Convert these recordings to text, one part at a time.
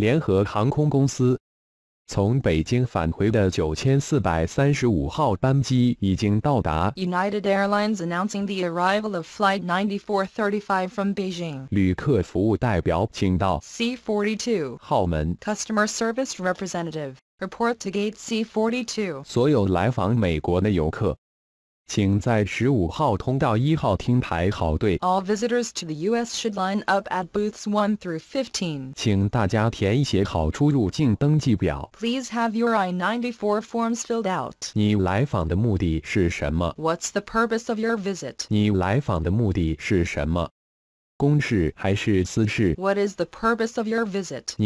联合航空公司从北京返回的九千四百三十五号班机已经到达。United Airlines announcing the arrival of flight 9435 from Beijing. 旅客服务代表，请到 C42 号门。Customer service representative, report to gate C42. 所有来访美国的游客。All visitors to the U.S. should line up at booths one through fifteen. 请大家填写好出入境登记表。Please have your I-94 forms filled out. What's the purpose of your visit? What is the purpose of your visit?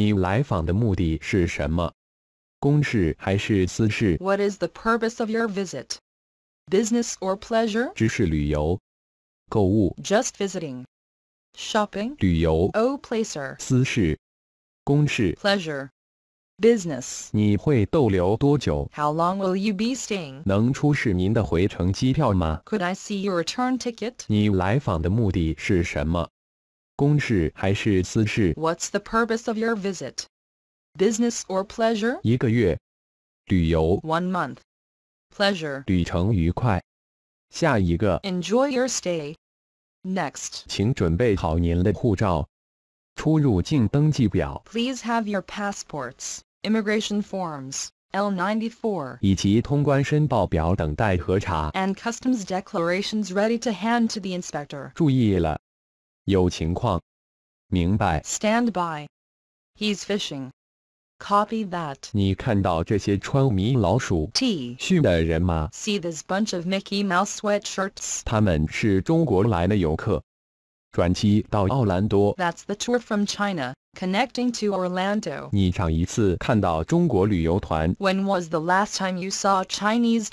What is the purpose of your visit? business or pleasure just visiting, shopping Oh, placer, 私事、公事 pleasure, business how long will you be staying? could I see your return ticket? What is the purpose of your visit? Business or pleasure? One month, pleasure. Enjoy your stay. Next. Please have your passports, immigration forms, L94 And customs declarations ready to hand to the inspector. Stand by. He's fishing. Copy that. 你看到这些穿米老鼠 see 恤的人吗？See this bunch of Mickey Mouse sweatshirts. 他们是中国来的游客。转机到奥兰多。That's the tour from China. Connecting to Orlando. When was the last time you saw Chinese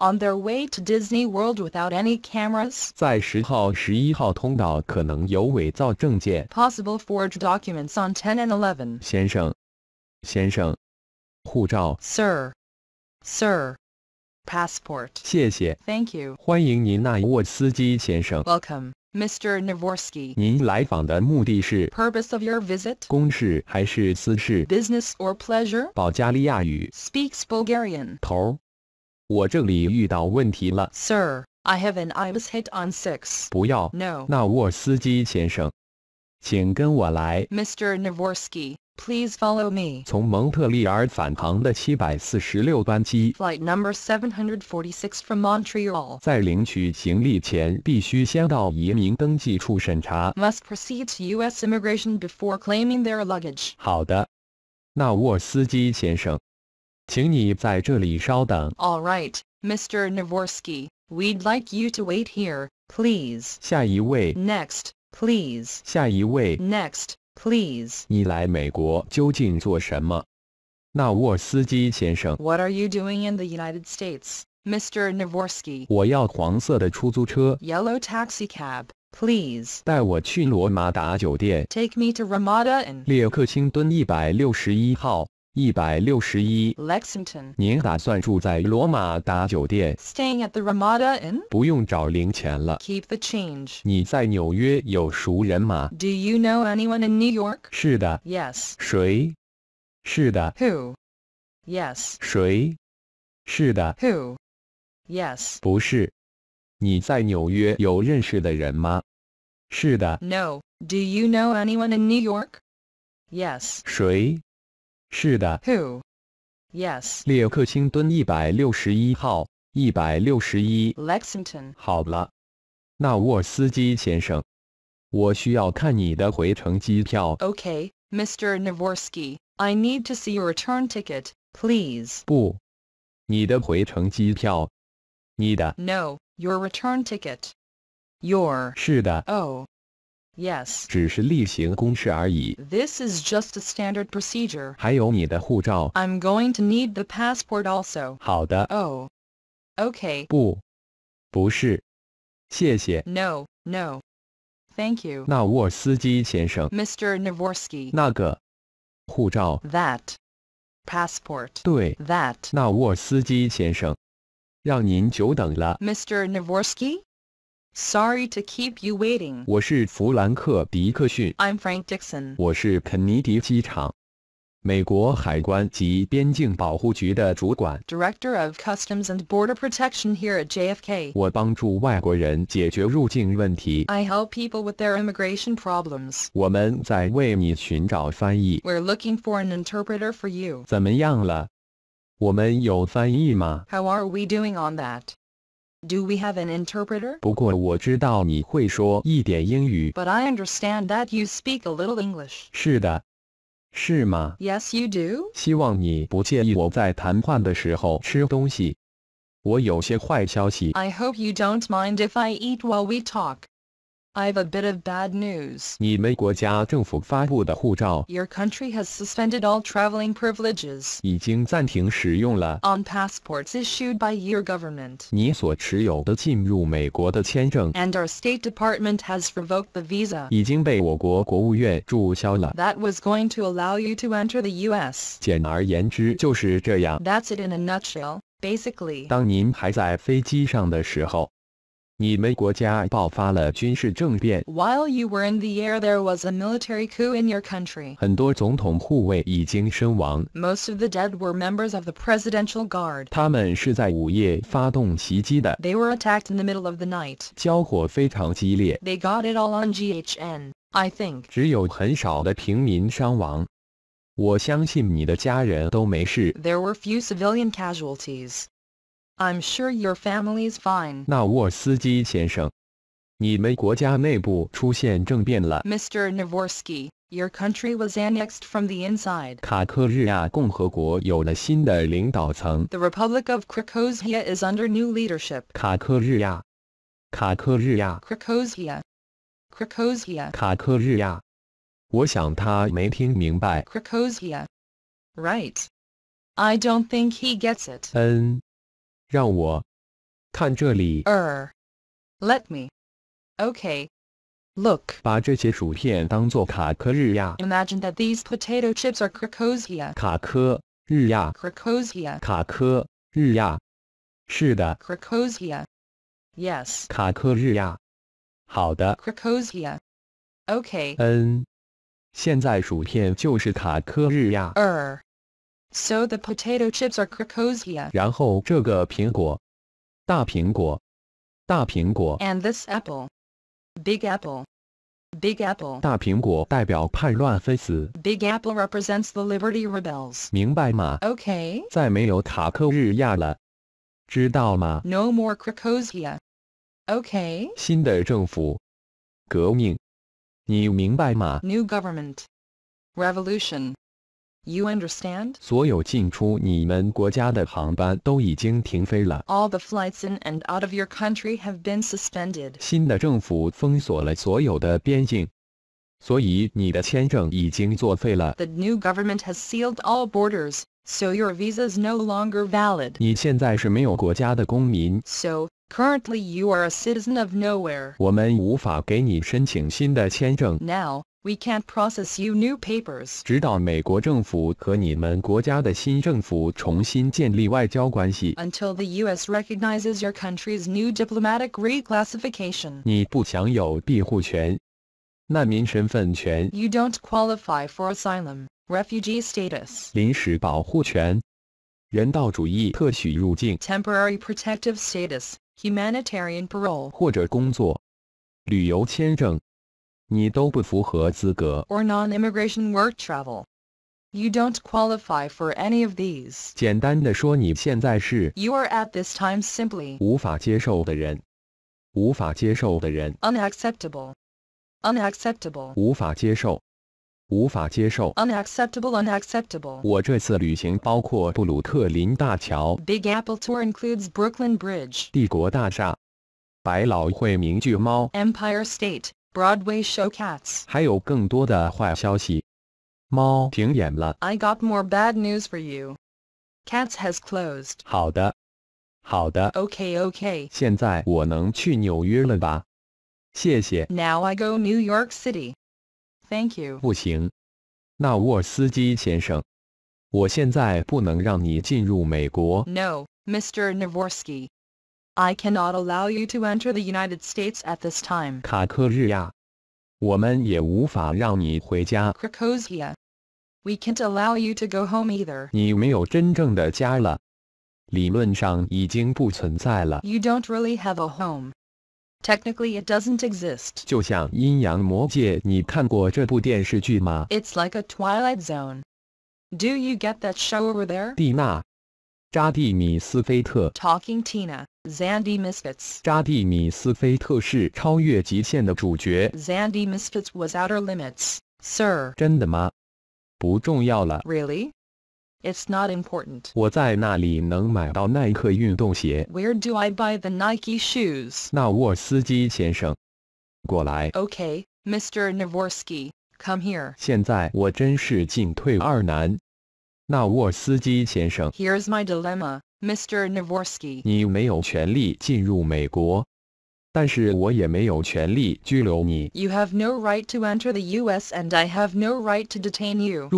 On their way to Disney World without any Possible forged documents on 10 and 11。先生，先生，护照。Sir, sir passport. 谢谢. Thank you. 欢迎您，纳沃斯基先生. Welcome, Mr. Navorsky. 您来访的目的是 Purpose of your visit? 公事还是私事 Business or pleasure? 保加利亚语 Speaks Bulgarian. Sir, I have an IBIS hit on six. 不要。No. 纳沃斯基先生，请跟我来。Mr. Navorsky. Please follow me. 从蒙特利尔返航的 Flight Number 746 from Montreal. Must proceed to U.S. immigration before claiming their luggage. All right, Mr. Navorsky, we'd like you to wait here, please. Next, please. Next. Please. What are you doing in the United States, Mr. Navorsky? Yellow taxi cab, please. Take me to Ramada Inn. 列克星敦一百六十一号。Lexington. stay at the Ramada Inn。不用找零钱了。Keep the Do you know anyone in New York？是的。Yes。谁？是的。Who？Yes. 谁？是的。Who? Yes. No. Do you know anyone in New York? Yes. 谁？是的。Who? Yes. 列克星敦一百六十一号，一百六十一。Lexington. Okay, Mr. Navorsky, I need to see your return ticket, please. 不，你的回程机票。你的。No, your return ticket. Your. 是的。Oh. Yes. This is just a standard procedure. i am going to need the passport also. Oh. Okay. 不，不是，谢谢。No, no. no. Thank you. Mr. Navorsky. That. passport. That. 对。That 纳沃斯基先生，让您久等了。Mr. Navorsky. Sorry to keep you waiting. i am Frank Dixon. Director of Customs and Border Protection here at JFK. I help people with their immigration problems. we are looking for an interpreter for you. How are we doing on that？do we have an interpreter? But I understand that you speak a little English. Yes, you do. 希望你不介意我在谈话的时候吃东西。我有些坏消息。I hope you don't mind if I eat while we talk. I've a bit of bad news. Your country has suspended all traveling privileges. On passports issued by your government. and our State Department has revoked the visa. That was going to allow you to enter the U.S. 简而言之就是这样。That's it in a nutshell. Basically. 当您还在飞机上的时候。while you were in the air, there was a military coup in your country. Most of the dead were members of the presidential guard. They were attacked in the middle of the night. They got it all on GHN, I think. 只有很少的平民伤亡。我相信你的家人都没事。There were few civilian casualties. I'm sure your family's fine. 纳沃斯基先生，你们国家内部出现政变了。Mr. Navorsky, your country was annexed from the inside. 卡科日亚共和国有了新的领导层。The Republic of Krakosia is under new leadership. 卡科日亚，卡科日亚，Krakosia, Krakosia，卡科日亚。我想他没听明白。Krakosia, right? I don't think he gets it. 嗯。让我看这里。Er, let me. Okay. Look. 把这些薯片当做卡科日亚。Imagine that these potato chips are Krakosia. 卡科日亚。Krakosia. 卡科日亚。是的。Krakosia. Yes. 卡科日亚。好的。Krakosia. Okay. 嗯，现在薯片就是卡科日亚。Er. So the potato chips are crocozia. 然后这个苹果，大苹果，大苹果。And this apple, big apple. Big Apple Big Apple represents the Liberty rebels. Okay. Rebels。明白吗？OK。再没有塔克日亚了，知道吗？No more Krakozia。OK。新的政府，革命，你明白吗？New government, revolution. You understand? All the flights in and out of your country have been suspended. The new government has sealed all borders, so your visa is no longer valid. So, currently you are a citizen of nowhere. 我们无法给你申请新的签证。Now. We can't process you new papers. 指导美国政府和你们国家的新政府重新建立外交关系。Until the U.S. recognizes your country's new diplomatic reclassification. 你不享有庇护权、难民身份权。You don't qualify for asylum, refugee status. 临时保护权、人道主义特许入境。Temporary protective status, humanitarian parole. 或者工作、旅游签证。or non non-immigration work travel. You don't qualify for any of these. 简单的说，你现在是 You are at this time simply Unacceptable. Unacceptable. Unacceptable. Unacceptable. 我这次旅行包括布鲁克林大桥 Big Apple tour includes Brooklyn Bridge. 帝国大厦。百老汇名剧猫 Empire State. Broadway showcats. 还有更多的坏消息。猫停演了。I got more bad news for you. Cats has closed. 好的，好的。Okay, okay. Now I go New York City. Thank you. No, Mr. Navorsky. I cannot allow you to enter the United States at this time. 卡克日亚，我们也无法让你回家。Krakosia, we can't allow you to go home either. 你没有真正的家了，理论上已经不存在了。You don't really have a home. Technically, it doesn't exist. It's like a Twilight Zone. Do you get that show over there? 蒂娜，扎蒂米斯菲特 Talking Tina Zandy Misfits 扎蒂米斯菲特是超越极限的主角 Zandy Misfits was outer limits, sir Really? It's not important. 我在那里能买到耐克运动鞋 do I buy the Nike shoes? 纳沃斯基先生，过来 Okay, Mr. Navorsky, come here. 现在我真是进退二难。Here's my dilemma, Mr. You have no right to enter the U.S. and I have no right to detain you.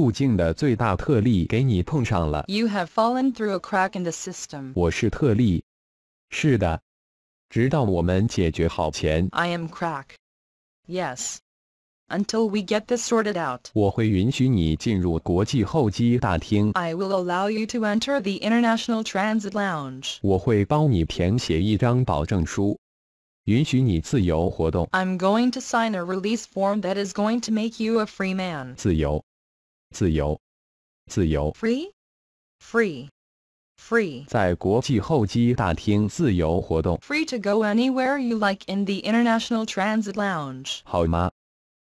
You have fallen through a crack in the system. I am crack. Yes until we get this sorted out. I will allow you to enter the International Transit Lounge. i am going to sign a release form that is going to make you a free man. Free, free. Free. Free to go anywhere you like in the International Transit Lounge. 好吗？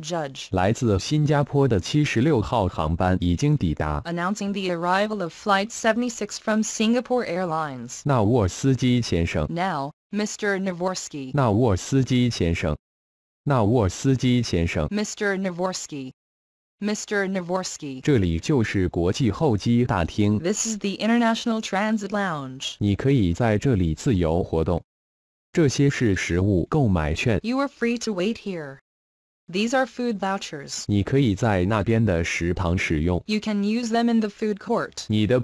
Judge. 来自新加坡的76号航班已经抵达。Announcing the arrival of Flight 76 from Singapore Airlines. Now, Mr. Navorsky. Mr. Navorsky. Mr. Navorsky. This is the International Transit Lounge. You are free to wait here. These are food vouchers. You can use them in the food court. Your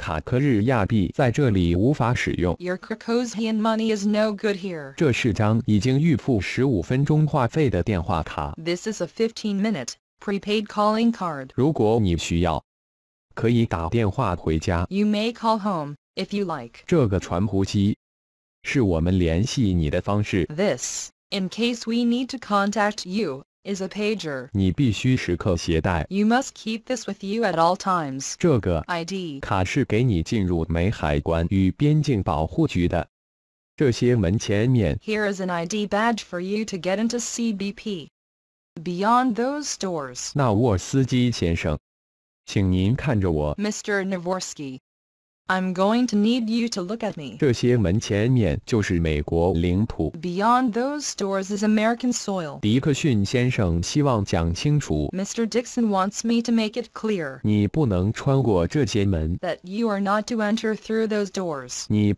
Kyrgyzian money is no good here. This is a 15-minute prepaid calling card. you may call home if you like. this, in case we need to contact you is a pager. You must keep this with you at all times. 这个 ID Here is an ID badge for you to get into CBP. Beyond those doors. 纳沃斯基先生，请您看着我。Mr. Navorsky. I'm going to need you to look at me. Beyond those doors is American soil. Mr. Dixon wants me to make it clear. That you are not to enter through those doors. You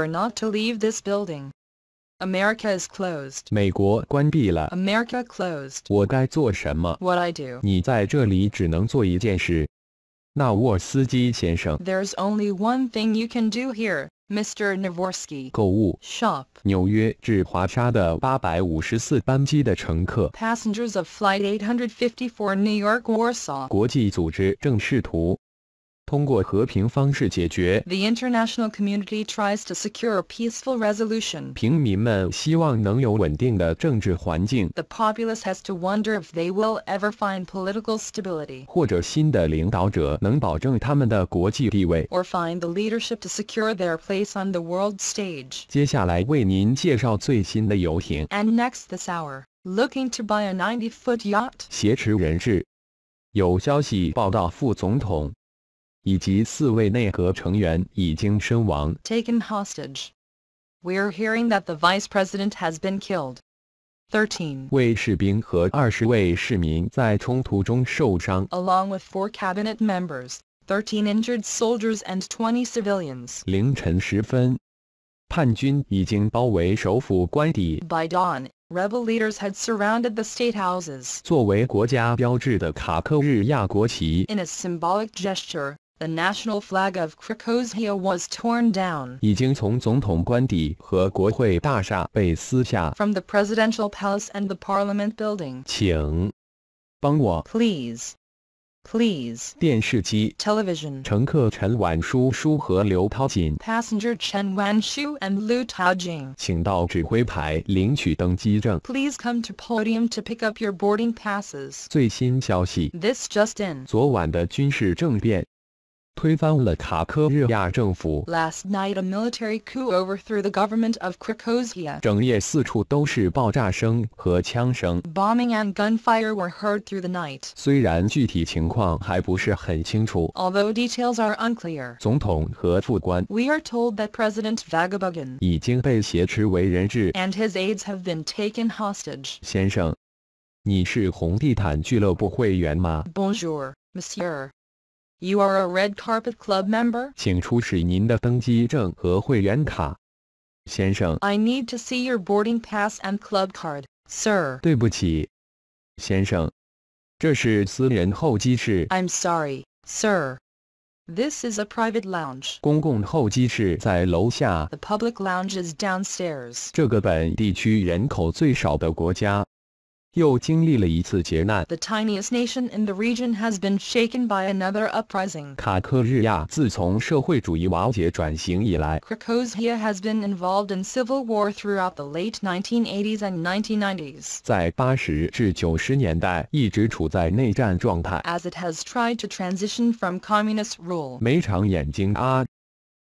are not to leave this building. America is closed. America closed. What I do. There's only one thing you can do here, Mr. Navorsky. 购物。Shop. Passengers of Flight 854 New York Warsaw. 国际组织正试图 the international community tries to secure a peaceful resolution. The populace has to wonder if they will ever find political stability. or find the leadership to secure their place on the world stage. And next this hour. Looking to buy a 90-foot yacht. 挟持人士。有消息报道，副总统以及四位内阁成员已经身亡。Taken hostage. We're hearing that the vice president has been killed. Thirteen 位士兵和二十位市民在冲突中受伤。Along with four cabinet members, thirteen injured soldiers and twenty civilians. 凌晨时分，叛军已经包围首府官邸。By dawn. Rebel leaders had surrounded the state houses. 作为国家标志的卡克日亚国旗，in a symbolic gesture, the national flag of Krakosia was torn down. 已经从总统官邸和国会大厦被撕下 from the presidential palace and the parliament building. 请帮我 Please. please. 电视机 Television. 乘客陈婉舒舒和刘涛锦 Passenger Chen Wanshu and Liu Taojing. Please come to podium to pick up your boarding passes. 最新消息 This just in. 昨晚的军事政变推翻了卡科日亚政府。Last night, a military coup overthrew the government of Krakosia. 整夜四处都是爆炸声和枪声。Bombing and gunfire were heard through the night. 虽然具体情况还不是很清楚，although details are unclear. 总统和副官，We are told that President Vagabogin 已经被挟持为人质，and his aides have been taken hostage. Bonjour, Monsieur. You are a Red Carpet Club member. I need to see your boarding pass and club card, sir. 对不起，先生，这是私人候机室。I'm sorry, sir. This is a private lounge. 公共候机室在楼下。The public lounge is downstairs. 这个本地区人口最少的国家，又经历了一次劫难。The tiniest nation in the region has been shaken by another uprising. 卡科日亚自从社会主义瓦解转型以来，Krakosia has been involved in civil war throughout the late 1980s and 1990s. 在八十至九十年代一直处在内战状态。As it has tried to transition from communist rule. 没长眼睛啊！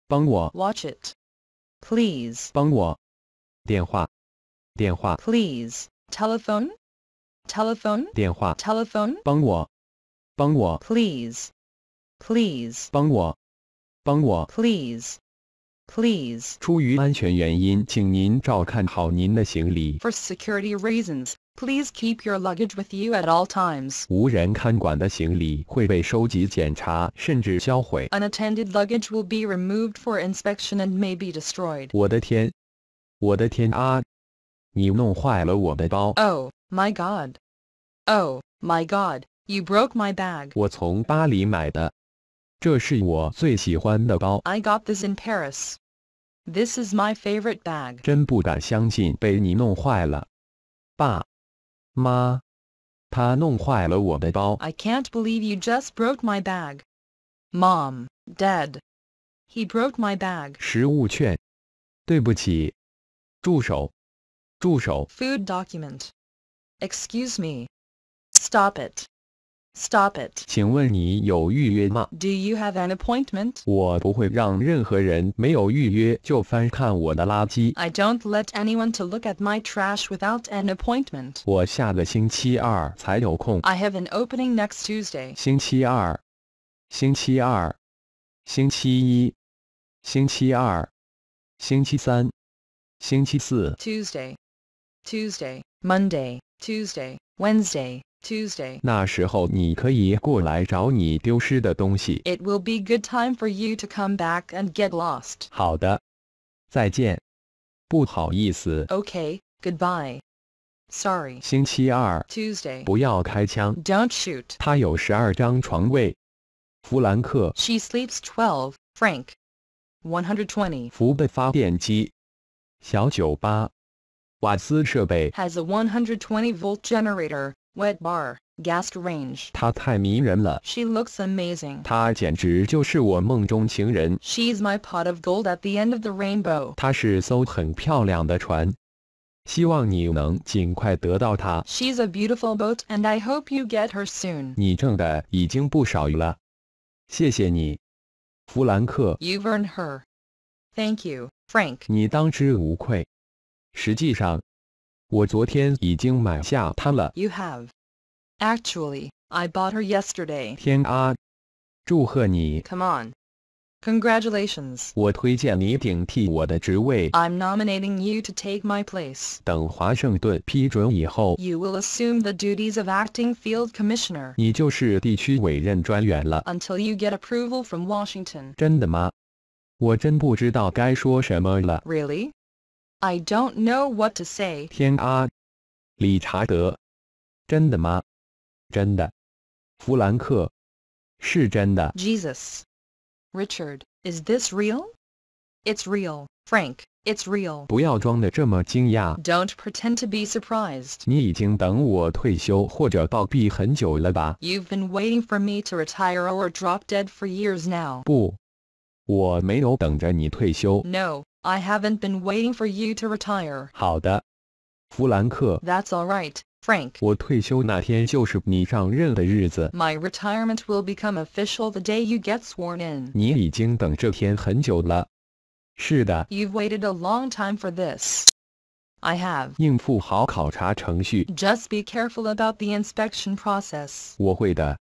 帮我。Watch it, please. 帮我。电话。电话。Please. Telephone telephone 电话 telephone 帮我帮我 please please 帮我帮我 please please 出于安全原因，请您照看好您的行李 for security reasons please keep your luggage with you at all times 无人看管的行李会被收集检查甚至销毁 unattended luggage will be removed for inspection and may be destroyed 我的天我的天啊你弄坏了我的包 oh my God. Oh, my God, you broke my bag. 我从巴黎买的，这是我最喜欢的包。I got this in Paris. This is my favorite bag. 真不敢相信被你弄坏了，爸，妈，他弄坏了我的包。I can't believe you just broke my bag. Mom, Dad, he broke my bag. 食物券，对不起，助手，助手。Food document. Excuse me. Stop it. Stop it. 请问你有预约吗? Do you have an appointment? 我不会让任何人没有预约就翻看我的垃圾. I do don't let anyone to look at my trash without an appointment. 我下个星期二才有空. I have an opening next Tuesday. 星期二，星期二，星期一，星期二，星期三，星期四. Tuesday, Tuesday, Monday. Tuesday, Wednesday, Tuesday. It will be good time for you to come back and get lost. 好的，再见。不好意思。Okay, goodbye. Sorry. 星期二 Tuesday. do not shoot. She sleeps twelve. Frank. One hundred 小酒吧.瓦斯设备 has a 120-volt generator, wet bar, gas range. 她太迷人了 She looks amazing. 她简直就是我梦中情人 She's my pot of gold at the end of the rainbow. 她是艘很漂亮的船希望你能尽快得到她 She's a beautiful boat and I hope you get her soon. 你挣的已经不少了谢谢你弗兰克 You've earned her. Thank you, Frank. 你当之无愧实际上，我昨天已经买下它了。You have. Actually, I bought her yesterday. 天啊！祝贺你。Come on. Congratulations. 我推荐你顶替我的职位。I'm nominating you to take my place.，You will assume the duties of acting field commissioner. 你就是地区委任专员了。Until you get approval from Washington. 真的吗？我真不知道该说什么了。Really? I don't know what to say. 天啊，理查德，真的吗？真的。弗兰克，是真的。Jesus, Richard, is this real? It's real, Frank. It's real. 不要装的这么惊讶。Don't pretend to be surprised. 你已经等我退休或者暴毙很久了吧？You've been waiting for me to retire or drop dead for years now. 不，我没有等着你退休。No, I haven't been waiting for you to retire. That's all right, Frank. 我退休那天就是你上任的日子。My retirement will become official the day you get sworn in. 你已经等这天很久了。是的。You've waited a long time for this. I have. 应付好考察程序。Just be careful about the inspection process. 我会的。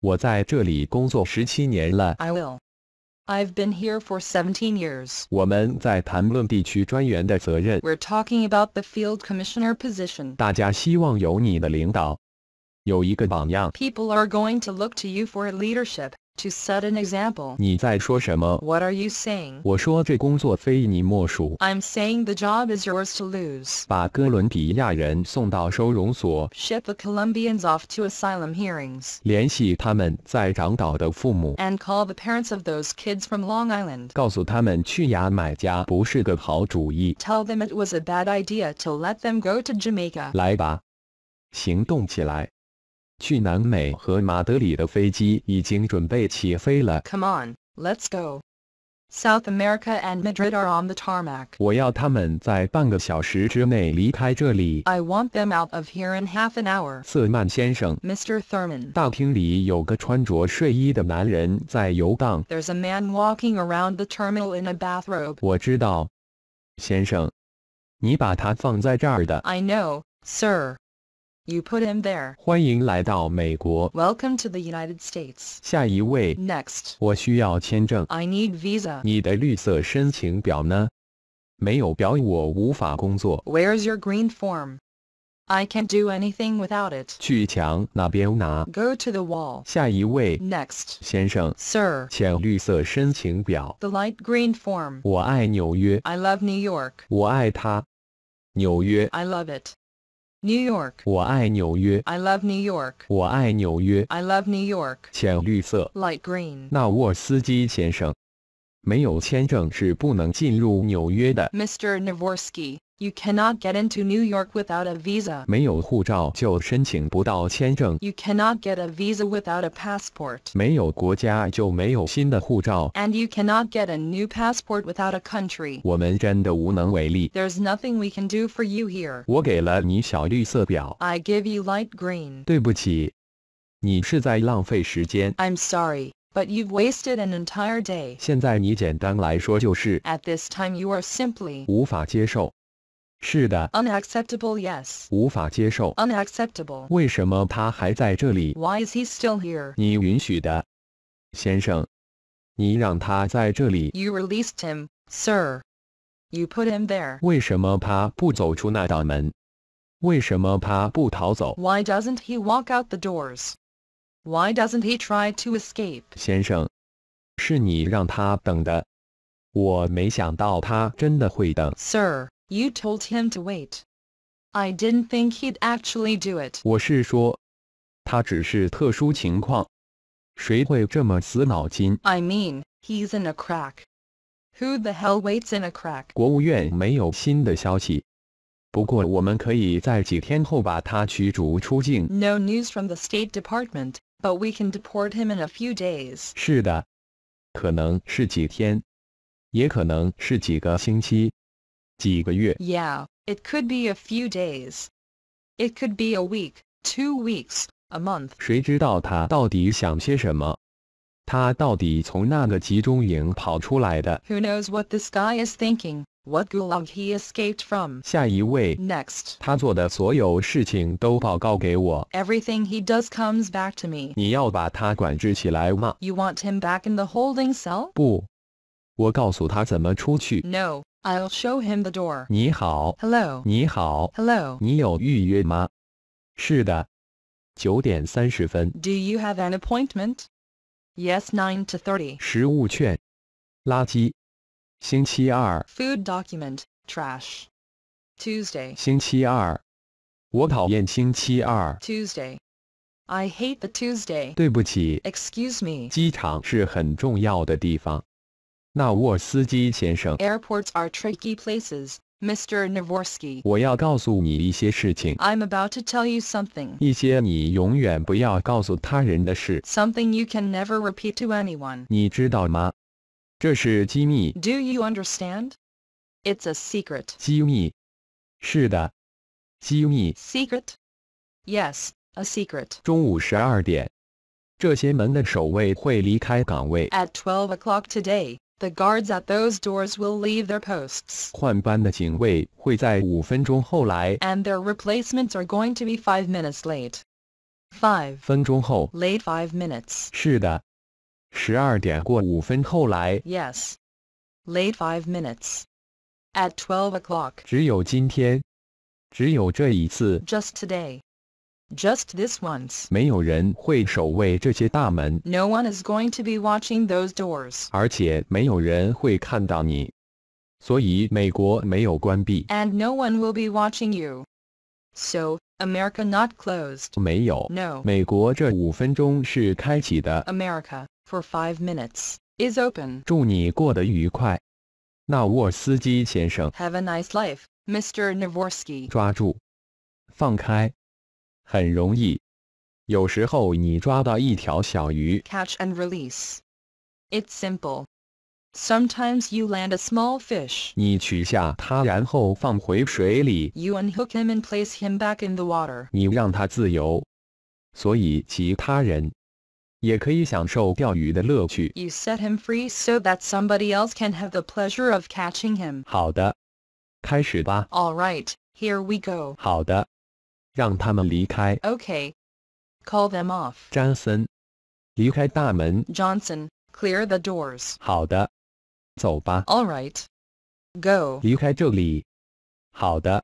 我在这里工作十七年了。I will. I've been here for 17 years. we are talking about the field commissioner position. People are going to look to you for leadership. To set an example. 你在说什么? What are you saying? i am saying the job is yours to lose. Ship the Colombians off to asylum hearings. And call the parents of those kids from Long Island. Tell them it was a bad idea to let them go to Jamaica. 来吧，行动起来。去南美和马德里的飞机已经准备起飞了。Come on, let's go. South America and Madrid are on the tarmac. 我要他们在半个小时之内离开这里。I want them out of here in half an hour. 瑟曼先生，Mr. Thurman。大厅里有个穿着睡衣的男人在游荡。There's a man walking around the terminal in a bathrobe. 我知道，先生，你把它放在这儿的。I know, sir. You put him there. Welcome to the United States. 下一位。Next. I need visa. Where's your green form? I can't do anything without it. Go to the wall. 下一位。Next. 先生。Sir. 浅绿色申请表。The light green form. I love New York. I love it. New York，我爱纽约。I love New York，我爱纽约。I love New York。浅绿色。Light green。纳沃斯基先生，没有签证是不能进入纽约的。Mr. Navorski。You cannot get into New York without a visa. You cannot get a visa without a passport. And you cannot get a new passport without a country. There's nothing we can do for you here. I give you light green. i am sorry. But you've wasted an entire day. 现在你简单来说就是 At this time you are simply 无法接受。Unacceptable. yes. 无法接受。Unacceptable. Why is he still here? You released him, sir. You put him there. Why does doesn't he walk out the doors? Why doesn't he try to escape? 先生，是你让他等的。我没想到他真的会等。Sir. You told him to wait. I didn't think he'd actually do it. I mean, he's in a crack. Who the hell waits in a crack? 国务院没有新的消息，不过我们可以在几天后把他驱逐出境。No news from the State Department, but we can deport him in a few days. 是的，可能是几天，也可能是几个星期。几个月. Yeah, it could be a few days. It could be a week, two weeks, a month. Who knows what this guy is thinking? What gulag he escaped from? Everything he does comes back to me. You want him back in the holding No. I'll show him the door. Hello. Hello. 你好。Hello. 你好。Hello. Do you have an appointment? Yes, nine to thirty. Food document, trash. Tuesday. Tuesday. I hate the Tuesday. Excuse me. 机场是很重要的地方。airports are tricky places, Mr. Navorsky. i am about to tell you something. 一些你永远不要告诉他人的事。Something you can never repeat to anyone. 你知道吗？这是机密。Do you understand? It's a secret. Secret? Yes, a secret. 中午十二点，这些门的守卫会离开岗位。At twelve o'clock today, the guards at those doors will leave their posts. 换班的警卫会在五分钟后来。And their replacements are going to be five minutes late. Five 分钟后。Late five minutes. 是的，十二点过五分后来。Yes. Late five minutes. At twelve o'clock. 只有今天，只有这一次。Just today. Just this once. no one is going to be watching those doors. and no one will be watching you. So, America not closed. 没有。No. America. for five minutes, is open. Have a nice life, Mr. Navorsky. 抓住，放开。很容易。有时候你抓到一条小鱼，catch and release. It's simple. Sometimes you land a small fish. 你取下它，然后放回水里。You unhook him and place him back in the water. 你让它自由，所以其他人也可以享受钓鱼的乐趣。You set him free so that somebody else can have the pleasure of catching him. 好的，开始吧。All right, here we go. 好的。让他们离开。Okay. Call them off. 詹森，离开大门。Johnson, clear the doors. 好的，走吧。All right. Go. 离开这里。好的，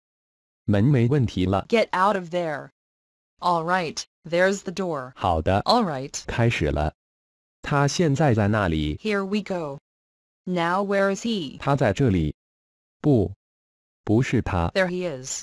门没问题了。Get out of there. All right. There's the door. 好的。All right. 开始了。他现在在那里。Here we go. Now where is he? 他在这里。不，不是他。There he is.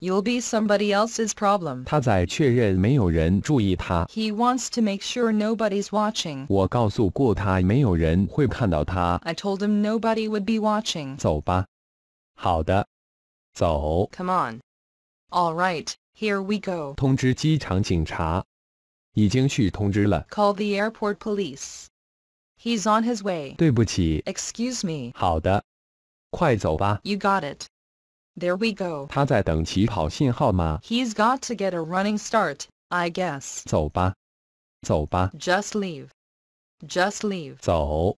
You'll be somebody else's problem. He wants to make sure nobody's watching. I told him nobody would be watching. 走吧。好的。走。Come on. All right, here we go. 通知机场警察。已经去通知了。Call the airport police. He's on his way. 对不起。Excuse me. 好的。快走吧。You got it. There we go. he has got to get a running start, I guess. Just leave. Just leave. 走，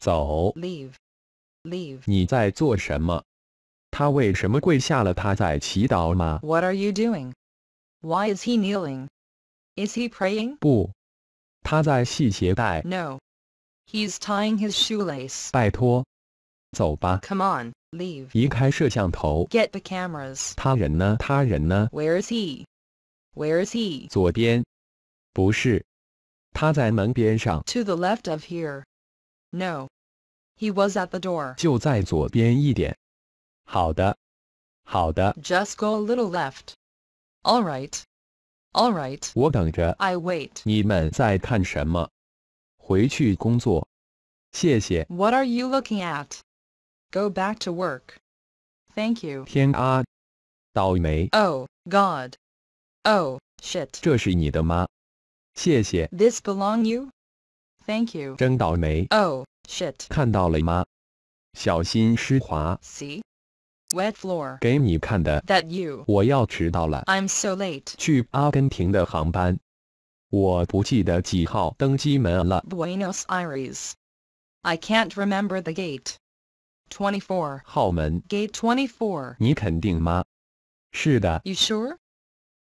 走。Leave. Leave. Leave. What are you doing? Why is he kneeling? Is he praying? 不，他在系鞋带。No. He's tying his shoelace. 拜托，走吧。Come on, leave. 移开摄像头。Get the cameras. Where is he? Where is he? 左边。不是。他在门边上。To the left of here. No. He was at the door. 就在左边一点。好的。好的。Just go a little left. All right. All right. 我等着。I wait. 你们在看什么？回去工作。谢谢。What are you looking at? Go back to work. Thank you. 天啊！倒霉。Oh, God. Oh, shit. 这是你的吗？谢谢。This belong you? Thank you. 真倒霉。Oh, shit. 看到了吗？小心湿滑。See? Wet floor. 给你看的。That you. 我要迟到了。I'm so late. 去阿根廷的航班。我不记得几号登机门了。Buenos Aires. I can't remember the gate. 24. 号门 Gate 24. 你肯定吗？是的。You sure?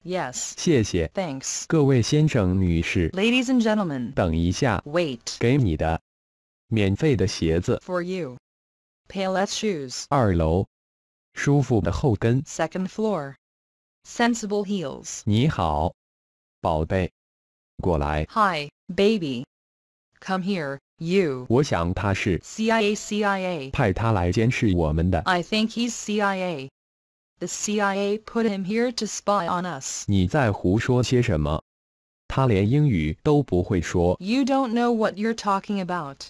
Yes. 谢谢。Thanks. 各位先生、女士。Ladies and gentlemen. 等一下。Wait. 给你的。免费的鞋子。For you. Payless shoes. 二楼。舒服的后跟。Second floor. Sensible heels. 你好，宝贝。过来。Hi, baby. Come here. You. 我想他是 CIA CIA I think he's CIA. The CIA put him here to spy on us. You do don't know what you're talking about.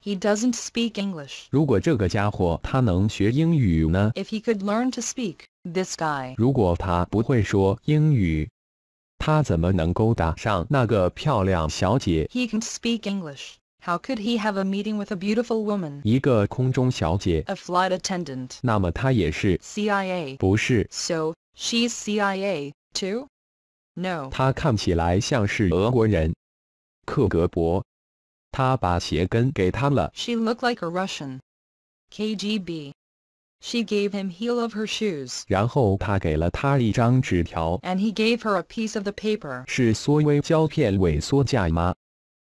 He doesn't speak English. If he could learn to speak, this guy. He can speak English. How could he have a meeting with a beautiful woman? 一个空中小姐。A flight attendant. 那么她也是 CIA. so, she's CIA too? No. She looked like a Russian. KGB. She gave him heel of her shoes. And he gave her a piece of the paper. 是缩微胶片萎缩架吗？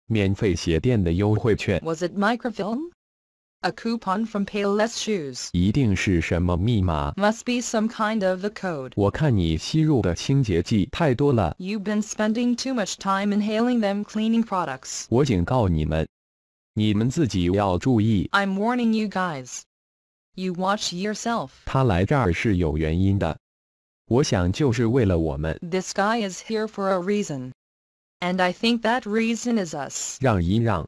免费鞋店的优惠券？Was it microfilm? A coupon from Payless Shoes.？Must be some kind of the code. 我看你吸入的清洁剂太多了。You've been spending too much time inhaling them cleaning products. 我警告你们，你们自己要注意。I'm warning you guys. You watch yourself. 他来这儿是有原因的，我想就是为了我们。This guy is here for a reason. And I think that reason is us. 让一让，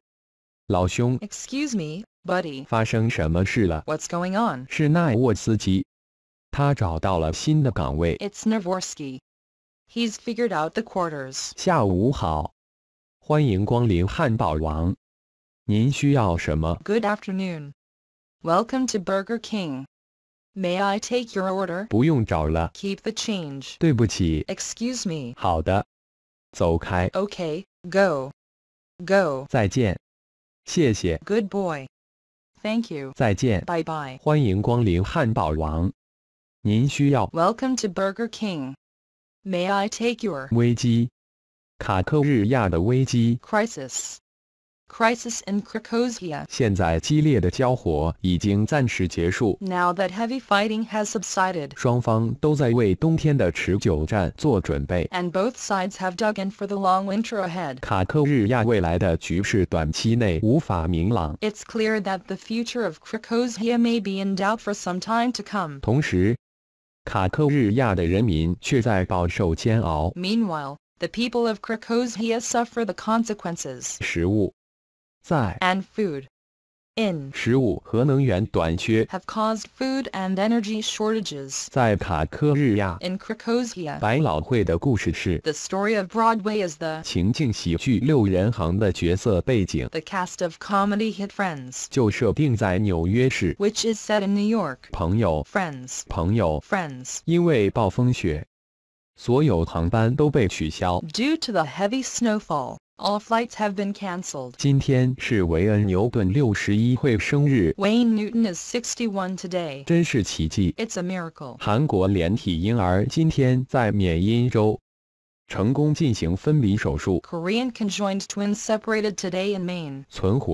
老兄。Excuse me, buddy. What's going on? 是奈沃斯基，他找到了新的岗位。It's Navorsky. He's figured out the quarters. Good afternoon. Welcome to Burger King. May I take your order? 不用找了。Keep the change. 对不起。Excuse me. 好的。走开。Okay, go, go. 再见，谢谢。Good boy. Thank you. 再见。Bye bye. 欢迎光临汉堡王。您需要。Welcome to Burger King. May I take your 危机？卡克日亚的危机。Crisis crisis in Krakosia. 现在激烈的交火已经暂时结束。Now that heavy fighting has subsided. 双方都在为冬天的持久战做准备。And both sides have dug in for the long winter ahead. 卡科日亚未来的局势短期内无法明朗。It's clear that the future of Krakosia may be in doubt for some time to come. 同时，卡科日亚的人民却在饱受煎熬。Meanwhile, the people of Krakosia suffer the consequences. 食物。在 and food in 食物和能源短缺 have caused food and energy shortages. 在卡科日亚 in Krakosia 百老汇的故事是 the story of Broadway is the 情境喜剧六人行的角色背景 the cast of comedy hit Friends 就设定在纽约市 which is set in New York 朋友 Friends 朋友 Friends 因为暴风雪所有航班都被取消 due to the heavy snowfall. All flights have been cancelled. Wayne Newton is 61 today. It's a miracle. Korean conjoined twins separated today in Maine. chances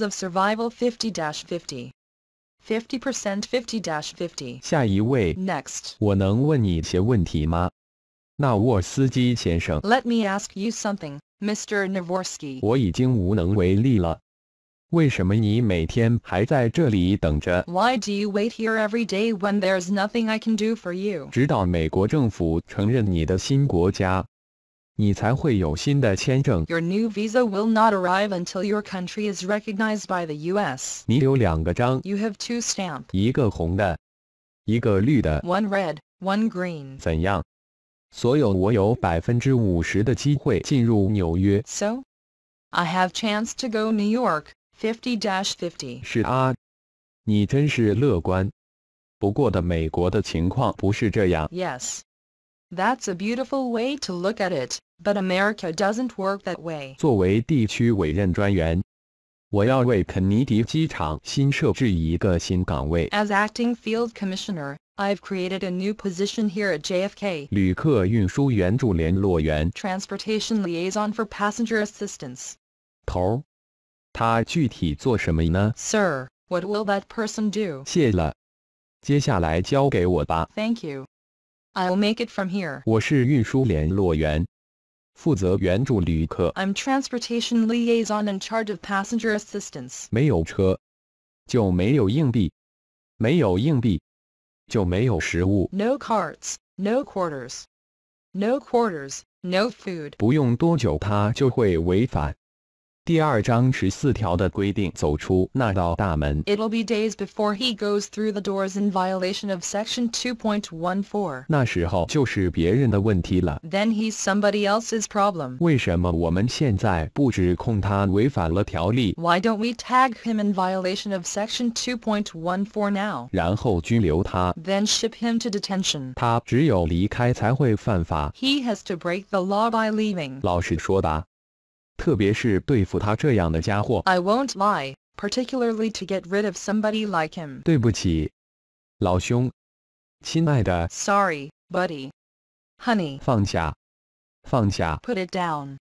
of survival 50-50. 50% 50-50. 下一位。Next. 我能问你些问题吗？let me ask you something, Mr. Navorsky。我已经无能为力了。为什么你每天还在这里等着？Why do you wait here every day when there's nothing I can do for you？直到美国政府承认你的新国家。你才会有新的签证。Your new visa will not arrive until your country is recognized by the U.S. 你有两个章。You have two stamps. 一个红的，一个绿的。One red, one green. 怎样？所有我有百分之五十的机会进入纽约。So, I have chance to go New York. Fifty dash fifty. 是啊，你真是乐观。不过的，美国的情况不是这样。Yes, that's a beautiful way to look at it, but America doesn't work that way. 作为地区委任专员，我要为肯尼迪机场新设置一个新岗位。As acting field commissioner. I've created a new position here at JFK. 旅客运输援助联络员 Transportation Liaison for Passenger Assistance. 头，他具体做什么呢 Sir, what will that person do? 谢了，接下来交给我吧。Thank you. I'll make it from here. 我是运输联络员，负责援助旅客。I'm Transportation Liaison in charge of passenger assistance. 没有车，就没有硬币，没有硬币。就没有食物。No carts, no quarters, no quarters, no food。不用多久，他就会违反。第二章十四条的规定走出那道大门。It'll be days before he goes through the doors in violation of section 2.14。那时候就是别人的问题了。Then he's somebody else's problem。为什么我们现在不指控他违反了条例？Why don't we tag him in violation of section 2.14 now？然后拘留他。Then ship him to detention。他只有离开才会犯法。He has to break the law by leaving。老实说吧。特别是对付他这样的家伙。I won't lie, particularly to get rid of somebody like him. 对不起，老兄，亲爱的。Sorry, buddy, honey. 放下，放下。Put it down.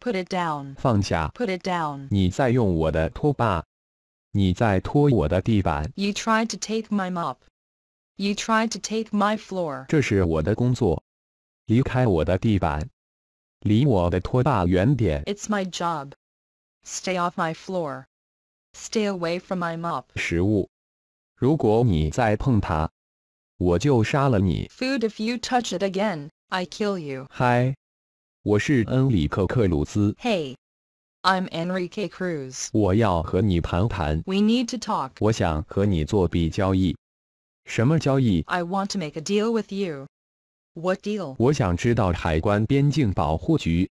Put it down. 放下。Put it down. 你在用我的拖把，你在拖我的地板。You tried to take my mop. You tried to take my floor. 这是我的工作，离开我的地板。it's my job. Stay off my floor. Stay away from my mop. Food, if you touch it again, I kill you. Hi, i I'm Enrique Cruz. We need to talk. I want to make a deal with you. What deal？我想知道海关边境保护局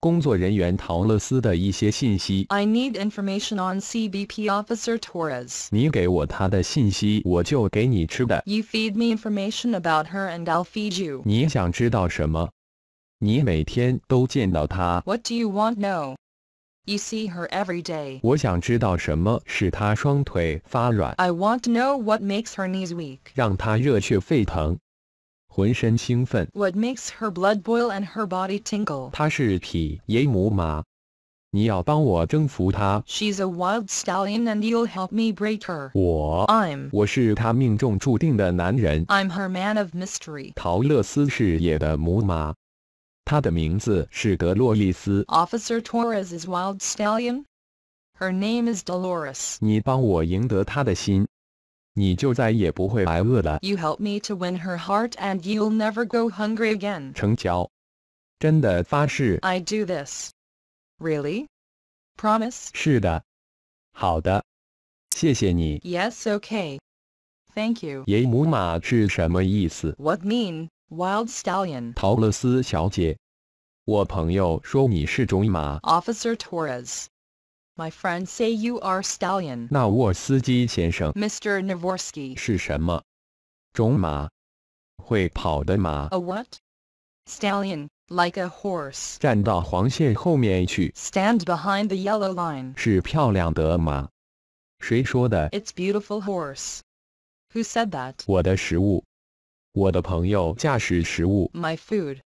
工作人员陶勒斯的一些信息。I need information on CBP officer Torres. Torres。你给我他的信息，我就给你吃的。You feed me information about her, and I'll feed you。你想知道什么？你每天都见到她。What do you want know? You see her every day. 我想知道什么使她双腿发软。I want to know what makes her knees weak. 让她热血沸腾。浑身兴奋。What makes her blood boil and her body tingle? She's a wild stallion and you'll help me break her. i am I'm, her man of mystery。陶乐斯是野的母马，她的名字是德洛丽丝。Officer Torres is wild stallion. Her name is Dolores。你帮我赢得她的心。你就再也不会挨饿了。You help me to win her heart, and you'll never go hungry again. 成交，真的发誓。I do this. Really? Promise? 是的，好的，谢谢你。Yes, okay. Thank you. What mean, wild stallion? 陶乐斯小姐，我朋友说你是种马。Officer Torres. My friends say you are stallion. Mr. Navorsky A what? Stallion, like a horse. Stand behind the yellow line. It's beautiful horse. Who said that? 我的食物，我的朋友驾驶食物。My food.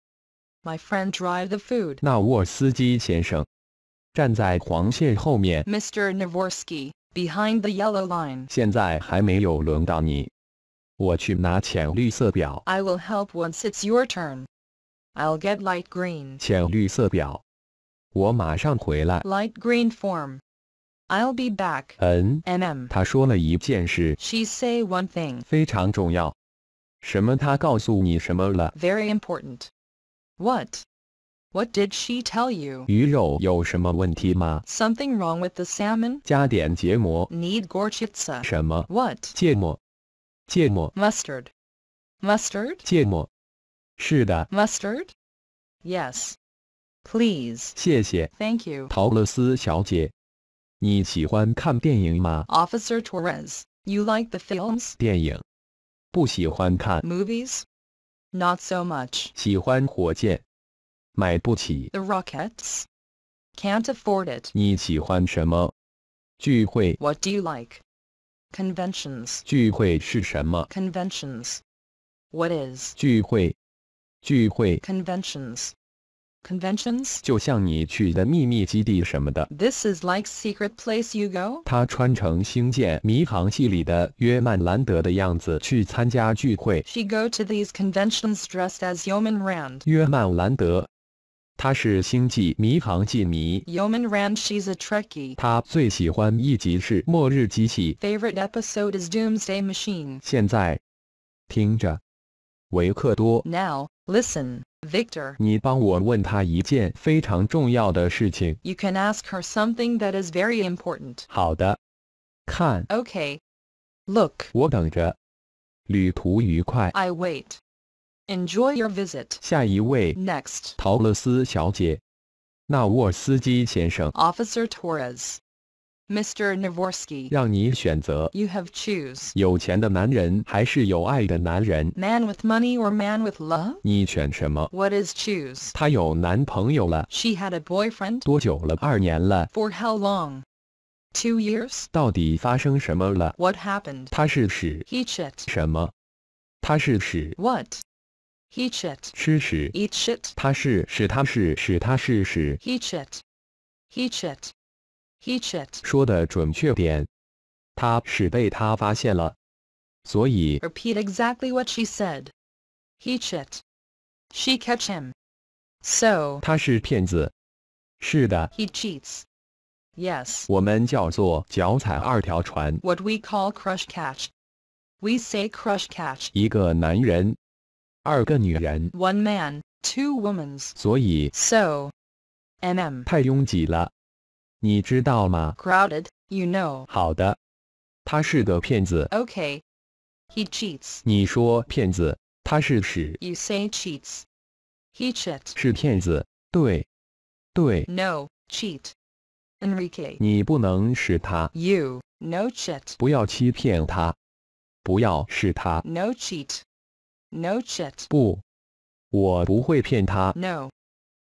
My friend drive the food. 那沃斯基先生。Mr. Navorsky, behind the yellow line. I will help once it's your turn. I'll get light green. Light green form. I'll be back. She say one thing. Very important. What? What did she tell you? Something wrong with the salmon? Need gorchitsa. 什么？What? 芥末。芥末。Mustard. Mustard? Mustard. Mustard. Yes. Please. Thank you. 陶乐斯小姐，你喜欢看电影吗？Officer Torres, you like the films? Movies. Not so much. 喜欢火箭。the Rockets can't afford it. What do you like? Conventions. Conventions. What is? 聚会。聚会。Conventions. Conventions. This is like secret place you go. She go to these conventions dressed as Yeoman Rand. 约曼兰德 Yeoman Rand, she's a Trekkie. Favorite episode is Doomsday Machine. 现在，听着，维克多。Now listen. Victor，你帮我问他一件非常重要的事情。You can ask her something that is very important. 好的，看。Okay, look. 我等着，旅途愉快。I wait. Enjoy your visit. 下一位，Next，陶勒斯小姐，纳沃斯基先生，Officer Torres。Mr. You have choose Man with money or man with love？你选什么？What is choose？她有男朋友了。She had a boyfriend。多久了？二年了。For how long？Two years？到底发生什么了？What happened？他是使 He cheated 什么？他是使 What？he shit. Eat shit. 他是使他是使他是使。He shit. He shit. He shit. 说的准确点，他是被他发现了，所以。Repeat exactly what she said. He shit. She catch him. So. He cheats. Yes. 我们叫做脚踩二条船。What we call crush catch. We say crush catch. 一个男人 one man two women. so mm crowded. you know? know。好的，他是个骗子。Okay, he cheats。你说骗子，他是屎。You say cheats, he cheats。是骗子，对，对。No, cheat, Enrique。你不能使他。You no cheat。不要欺骗他，不要使他。No cheat。no cheat. 不，我不会骗她。No,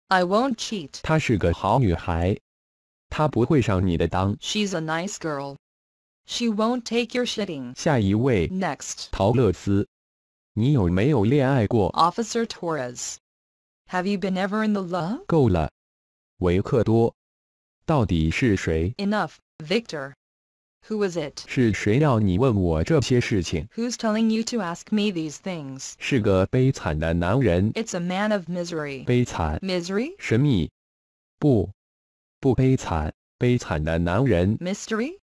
I won't cheat. 她是个好女孩，她不会上你的当。She's a nice girl. She won't take your shitting. 下一位。Next.？Officer Torres, have you been ever in the love?？Enough, Victor. Who was it? Who's telling you to ask me these things? It's a man of misery. 悲惨。Misery? Mystery?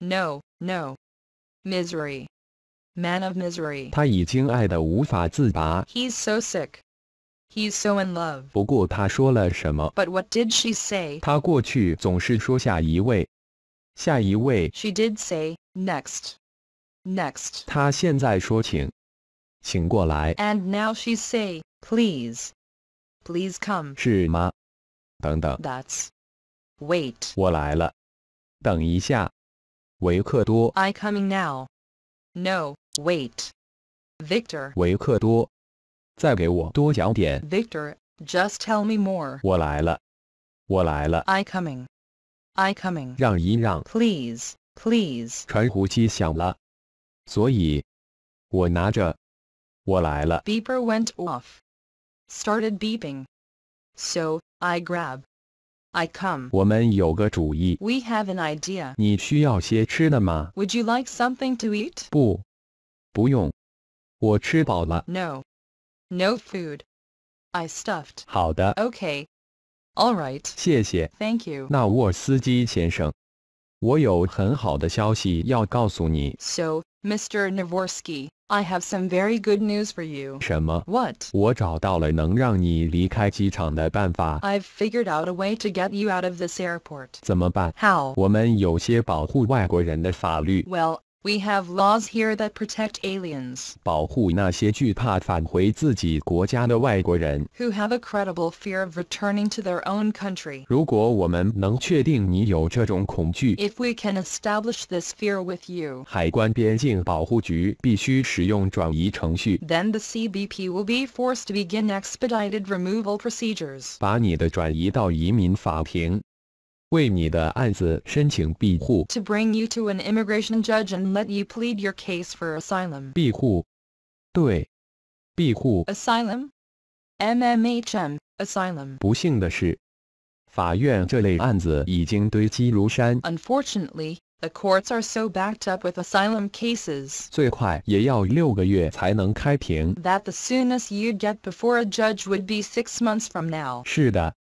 No, no. Misery. Man of misery. He's so sick. He's so in love. But what did she say? 他过去总是说下一位。she did say next. Next. and now she say please. Please come. That's. Wait. I coming now. No, wait. Victor. 维克多，再给我多讲点。Victor, just tell me more. 我来了，我来了。I coming. I coming. 让一让。Please, please. 传呼机响了，所以，我拿着，我来了。Beeper went off. Started beeping. So, I grab. I come. 我们有个主意。We have an idea. Would you like something to eat? 不，不用，我吃饱了。No, no food. I stuffed. 好的。Okay, all right. 谢谢。Thank you. 纳沃斯基先生，我有很好的消息要告诉你。So, Mr. Navorsky, I have some very good news for you. 什么？What？我找到了能让你离开机场的办法。I've figured out a way to get you out of this airport. 怎么办？How？我们有些保护外国人的法律。Well. We have laws here that protect aliens. who have a credible fear of returning to their own country. If we can establish this fear with you. Then the CBP will be forced to begin expedited removal procedures. 把你的转移到移民法庭。为你的案子申请庇护 to bring you to an immigration judge and let you plead your case for asylum 庇护对庇护 asylum mmhm asylum 不幸的是法院这类案子已经堆积如山 unfortunately The courts are so backed up with asylum cases. That the soonest you'd get before a judge would be six months from now. 是的，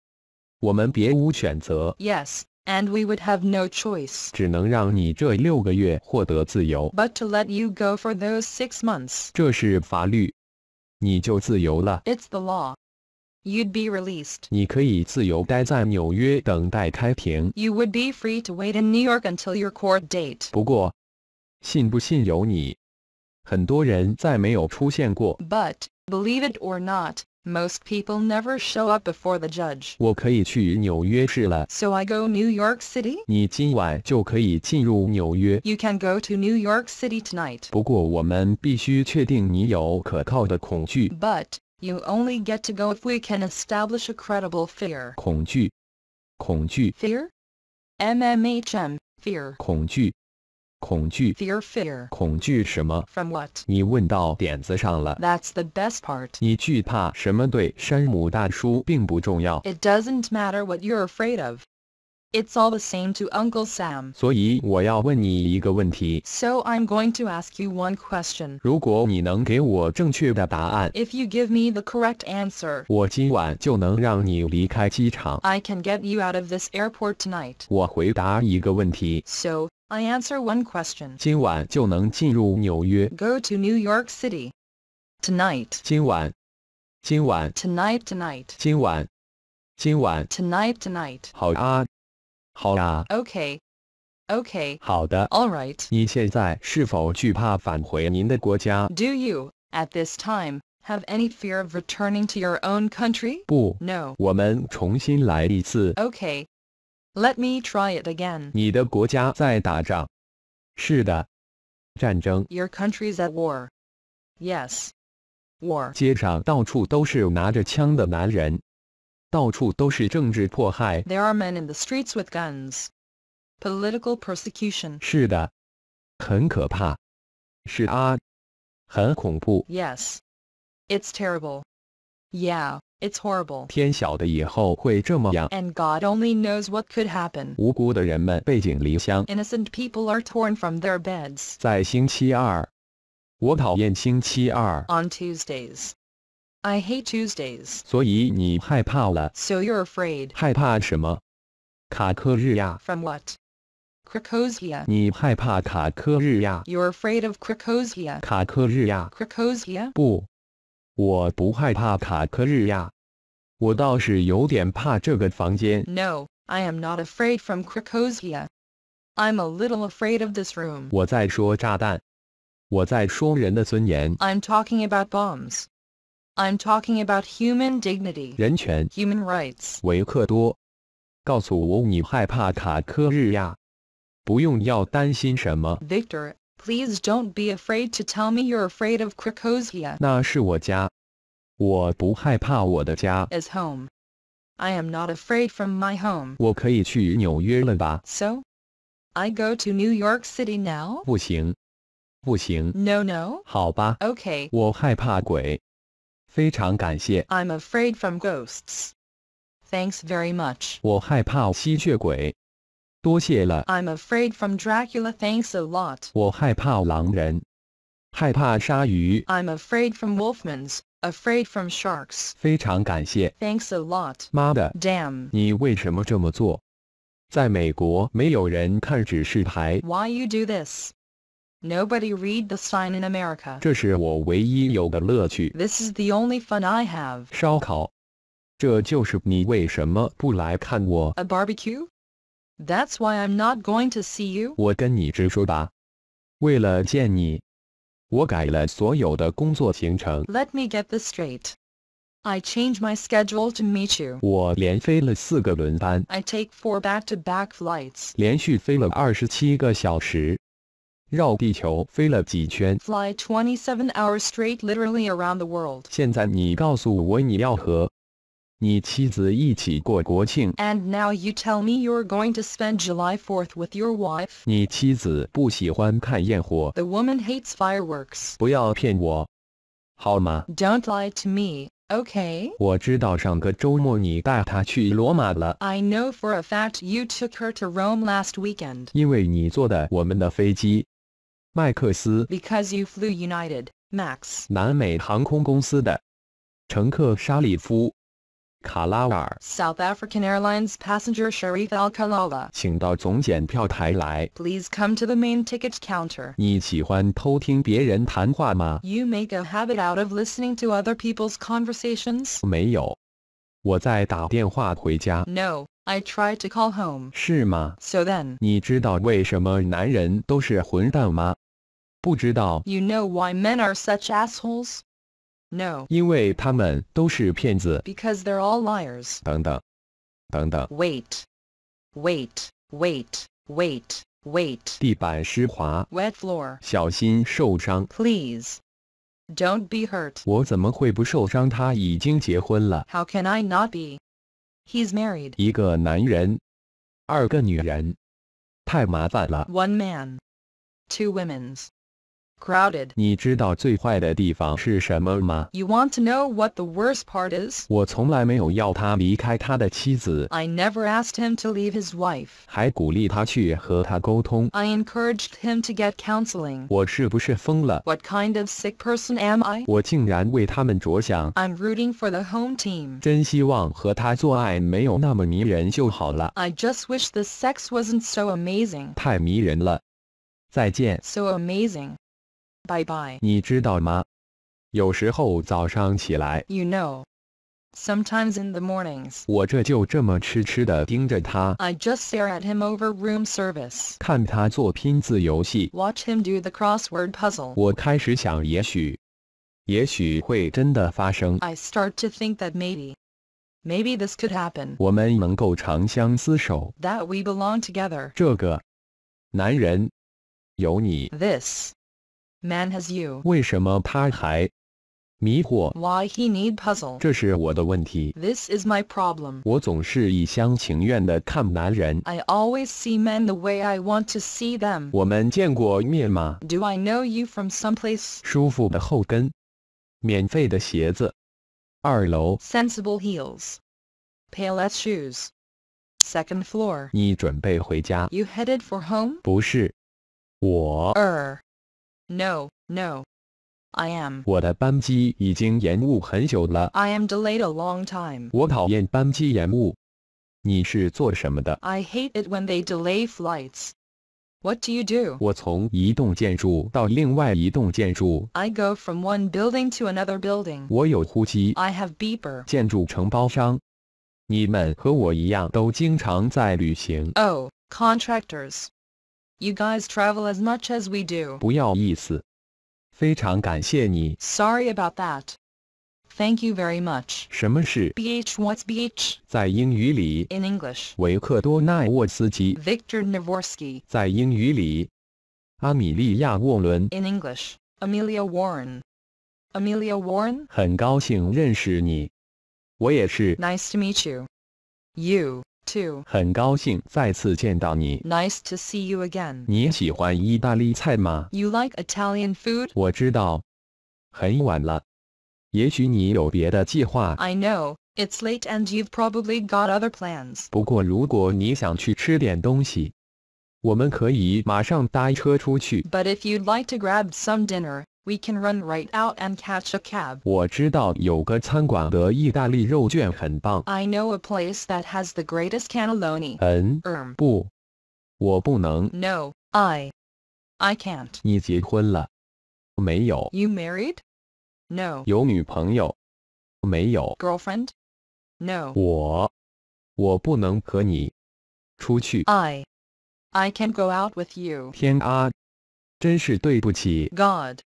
Yes, and we would have no choice. But to let you go for those six months. 这是法律，你就自由了。It's the law. You'd be released. You would be free to wait in New York until your court date. 不过，信不信由你。很多人在没有出现过。But believe it or not, most people never show up before the judge. So I go New York City? You can go to New York City tonight. But you only get to go if we can establish a credible fear. fear, MMHM, fear. 恐惧。恐惧，fear fear，恐惧什么？From what？你问到点子上了。That's the best part。你惧怕什么对山姆大叔并不重要。It doesn't matter what you're afraid of. It's all the same to Uncle Sam. 所以我要问你一个问题。So I'm going to ask you one question. 如果你能给我正确的答案，If you give me the correct answer，我今晚就能让你离开机场。I can get you out of this airport tonight. 我回答一个问题。So I answer one question. Go to New York City. Tonight. 今晚。今晚。Tonight tonight. tonight. 今晚。今晚。Tonight tonight. tonight. 好啊。好啊。Okay. Okay. Okay. All right. 好的。All Do you, at this time, have any fear of returning to your own country? 不。No. 我们重新来一次。Okay. Let me try it again. Your country's at war. Yes. War. 街上到处都是拿着枪的男人，到处都是政治迫害。There are men in the streets with guns. Political persecution. 是的，很可怕。是啊，很恐怖。Yes. It's terrible. Yeah. It's horrible. And God only knows what could happen. Innocent people are torn from their beds. On Tuesdays. I hate Tuesdays. So you you're afraid. of what? Krakosia. you are afraid of Krakosia. 卡科日亚。Krakosia. 不。我不害怕卡科日亚，我倒是有点怕这个房间。No, I am not afraid from Krakosia. I'm a little afraid of this room. 我在说炸弹，我在说人的尊严。I'm talking about bombs. I'm talking about human dignity. 人权 Human rights. 维克多，告诉我你害怕卡科日亚，不用要担心什么。Victor, Please don't be afraid to tell me you're afraid of Krakosia. is home. I am not afraid from my home. So, I go to New York City now. 不行，不行。No, no. 好吧。Okay. 我害怕鬼。非常感谢。I'm afraid from ghosts. Thanks very much. 我害怕吸血鬼。i am afraid from Dracula. Thanks a lot. i am afraid from wolfmans. Afraid from sharks. Thanks a lot. Damn. 妈的，Damn！你为什么这么做？在美国，没有人看指示牌。Why you do this? Nobody read the sign in America. 这是我唯一有的乐趣。This is the only fun I have. 烧烤，这就是你为什么不来看我？A barbecue? That's why I'm not going to see you. 我跟你直说吧，为了见你，我改了所有的工作行程。Let me get this straight. I change my schedule to meet you. 我连飞了四个轮班。I take four back-to-back -back flights. 连续飞了二十七个小时，绕地球飞了几圈。Fly 27 hours straight, literally around the world. 现在你告诉我你要和 and now you tell me you're going to spend July 4th with your wife. The woman hates fireworks. do not lie to me. Okay. 我知道上个周末你带她去罗马了。I know for a fact you took her to Rome last weekend. because you flew United, Max. 南美航空公司的乘客沙里夫。Kalawar South African Airlines passenger Sharif Al please come to the main ticket counter. You make a habit out of listening to other people's conversations. No, I try to call home. 是吗？So you know why men are such assholes? No. because they they're all liars. 等等，等等。Wait, wait, wait, wait, wait. 地板湿滑。Wet floor. 小心受伤。Please. Don't be hurt. 我怎么会不受伤？他已经结婚了。How can I not be? He's married. 一个男人，二个女人，太麻烦了。One man, two women's crowded. You want to know what the worst part is? 我从来没有要他离开他的妻子。I never asked him to leave his wife. 还鼓励他去和他沟通。I encouraged him to get counseling. What kind of sick person am I? 我竟然为他们着想。I'm rooting for the home team. 真希望和他做爱没有那么迷人就好了。I just wish the sex wasn't so amazing. 太迷人了。再见。So amazing. Bye bye. You know, sometimes in the mornings, I just stare at him over room service, watch him do the crossword puzzle. I start to think that maybe. Maybe this could happen. 我们能够长相厮守。That we belong together. 这个男人有你。This Man has you. Why he need puzzle? This is my problem. I always see men the way I want to see them. Do I know you from Sensible heels, pale as shoes. Second floor. You headed for home? home？不是，我。Er. No, no. I am. I am delayed a long time. I hate it when they delay flights. What do you do? I go from one building to another building. I have beeper. 建筑承包商，你们和我一样都经常在旅行。Oh, contractors. You guys travel as much as we do. 不要意思，非常感谢你。Sorry about that. Thank you very much. 什么事? BH? What's BH? 在英语里 In English. 维克多奈沃斯基 Victor Navorsky. 在英语里阿米莉亚·沃伦 In English. Amelia Warren. Amelia Warren. 很高兴认识你，我也是。Nice to meet you. You too. 很高兴再次见到你。Nice to see you again. 你喜欢意大利菜吗？You like Italian food? 我知道，很晚了，也许你有别的计划。I know. It's late and you've probably got other plans. 不过如果你想去吃点东西，我们可以马上搭车出去。But if you'd like to grab some dinner, we can run right out and catch a cab. I know a place that has the greatest cannelloni. 嗯，um, no, I, I can't. You married? No. Girlfriend? No. 我，我不能和你出去。I, I can't go out with you. God.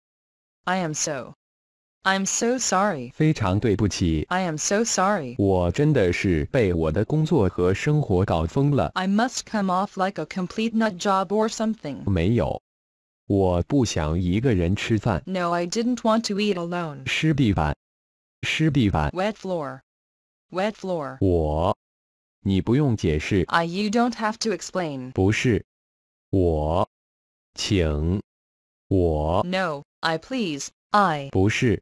I am so. I'm so sorry. 非常对不起。I am so sorry. I am so sorry I must come off like a complete nut job or something. No, I didn't want to eat alone. Wet floor, wet floor. I, you don't have to explain. No, I please, I 不是，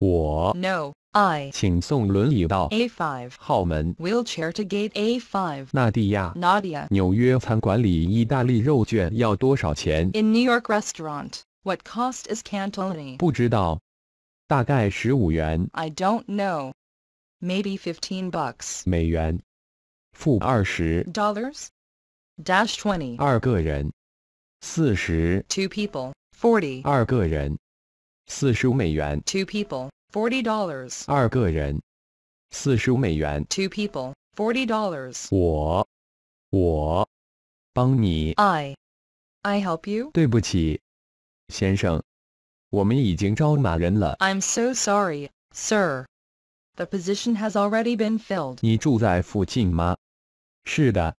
我 No, I 请送轮椅到 A5 号门。Wheelchair to gate A5. 纳蒂亚，Nadia. 纽约餐馆里意大利肉卷要多少钱？In New York restaurant. What cost is Cantolini? 不知道，大概十五元 I don't know. Maybe 15 bucks. 美元.美元，负二十 Dollars? Dash 20. 二个人，四十 Two people forty Two people, forty dollars, Two people, forty dollars. 我，我，帮你。I, I help you. i am so sorry, sir. The position has already been filled. 你住在附近吗？是的，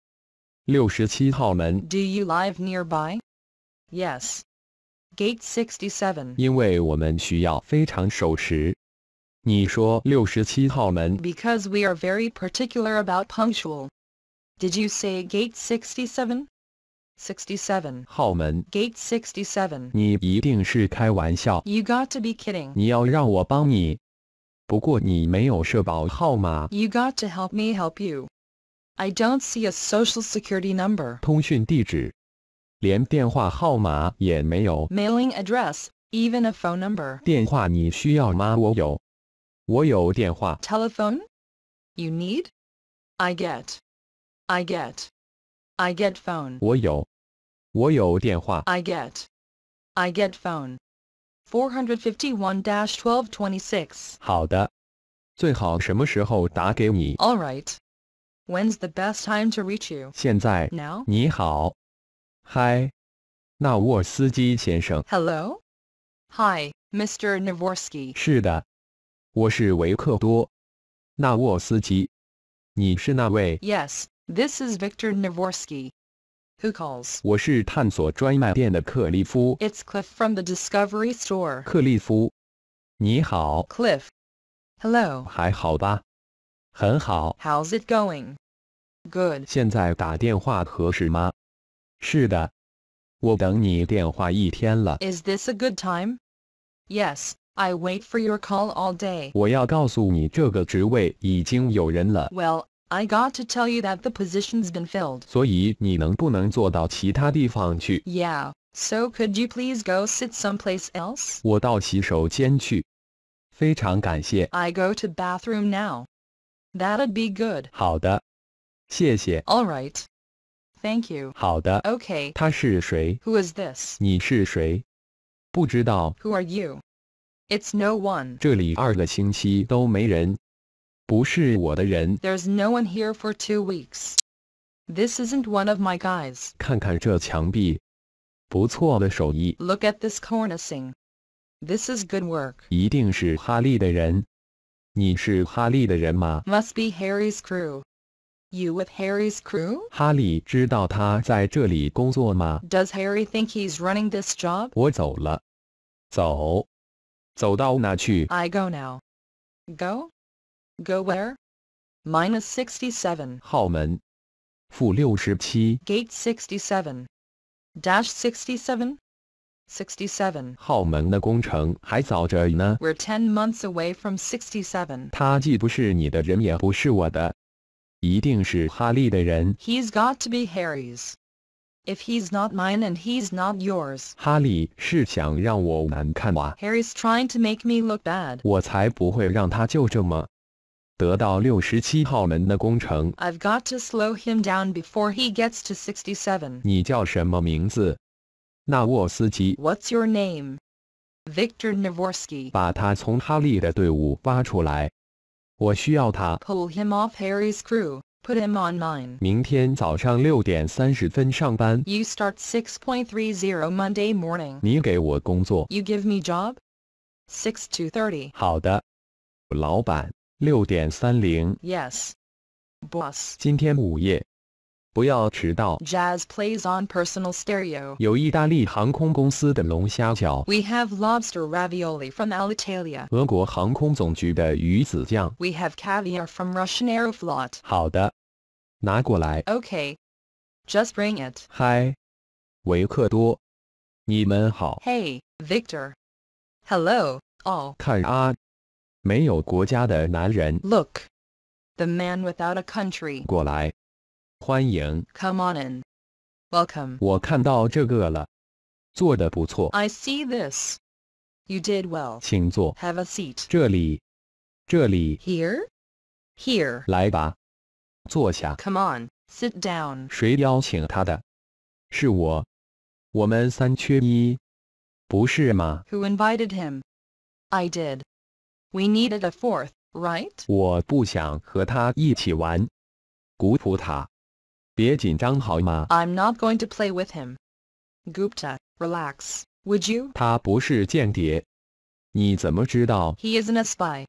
六十七号门。Do you live nearby? Yes. Gate 67. Because we are very particular about punctual. Did you say Gate 67? 67. Gate 67. You got to be kidding. You got to help me help you. I don't see a social security number. 通讯地址。连电话号码也没有，mailing address, even a phone number. 电话你需要吗？我有，我有电话。Telephone? You need? I get. I get. I get phone. 我有，我有电话。I get. I get phone. 451-1226. 好的，最好什么时候打给你？All right. When's the best time to reach you? 现在。Now. 你好。Hi. Naworski Hello. Hi, Mr. Naworski. 是的，我是维克多·纳沃斯基。你是那位？Yes, this is Victor Naworski. Who calls? 我是探索专卖店的克利夫。It's Cliff from the Discovery Store. 克利夫，你好。Cliff. Hello. 还好吧。还好吧？很好。How's it going? Good. 现在打电话合适吗？是的，我等你电话一天了。Is this a good time? Yes, I wait for your call all day. 我要告诉你，这个职位已经有人了。Well, I got to tell you that the position's been filled. Yeah. So could you please go sit someplace else? 我到洗手间去。非常感谢。I go to bathroom now. That'd be good. 好的，谢谢。All right. Thank you. 好的。Okay. Who is this? Who are you? It's no one. 这里二个星期都没人。不是我的人。There's no one here for two weeks. This isn't one of my guys. Look at this cornicing. This is good work. Must be Harry's crew. You with Harry's crew? does Harry think he's running this job? I go now. Go? Go where? Minus sixty-seven. 号门，负六十七。Gate sixty-seven. Dash sixty-seven. we 号门的工程还早着呢。We're ten months away from sixty-seven. 他既不是你的人，也不是我的。he has got to be Harry's. If he's not mine and he's not yours. Harry's trying to make me look bad. i have got to slow him down before he gets to sixty-seven. What's your name? Victor Navorsky. 把他从哈利的队伍挖出来。Pull him off Harry's crew. Put him on mine. You start 6.30 Monday morning. You give me job. Six to thirty. Yes, Boss. 今天午夜不要迟到。Jazz plays on personal stereo. 有意大利航空公司的龙虾饺。We have lobster ravioli from Alitalia. 俄国航空总局的鱼子酱。We have caviar from Russian Aeroflot. 好的，拿过来。Okay, just bring it. 嗨，维克多，你们好。Hey, Victor. Hello, all. 看啊，没有国家的男人。Look, the man without a country. 过来。欢迎。Come on in. Welcome. 我看到这个了，做得不错。I see this. You did well. 请坐。Have a seat. 这里，这里。Here. Here. 来吧，坐下。Come on. Sit down.？Who invited him? I did. We needed a fourth, right? 我不想和他一起玩。古普塔。i am not going to play with him. Gupta, relax, would you? He is isn't a spy.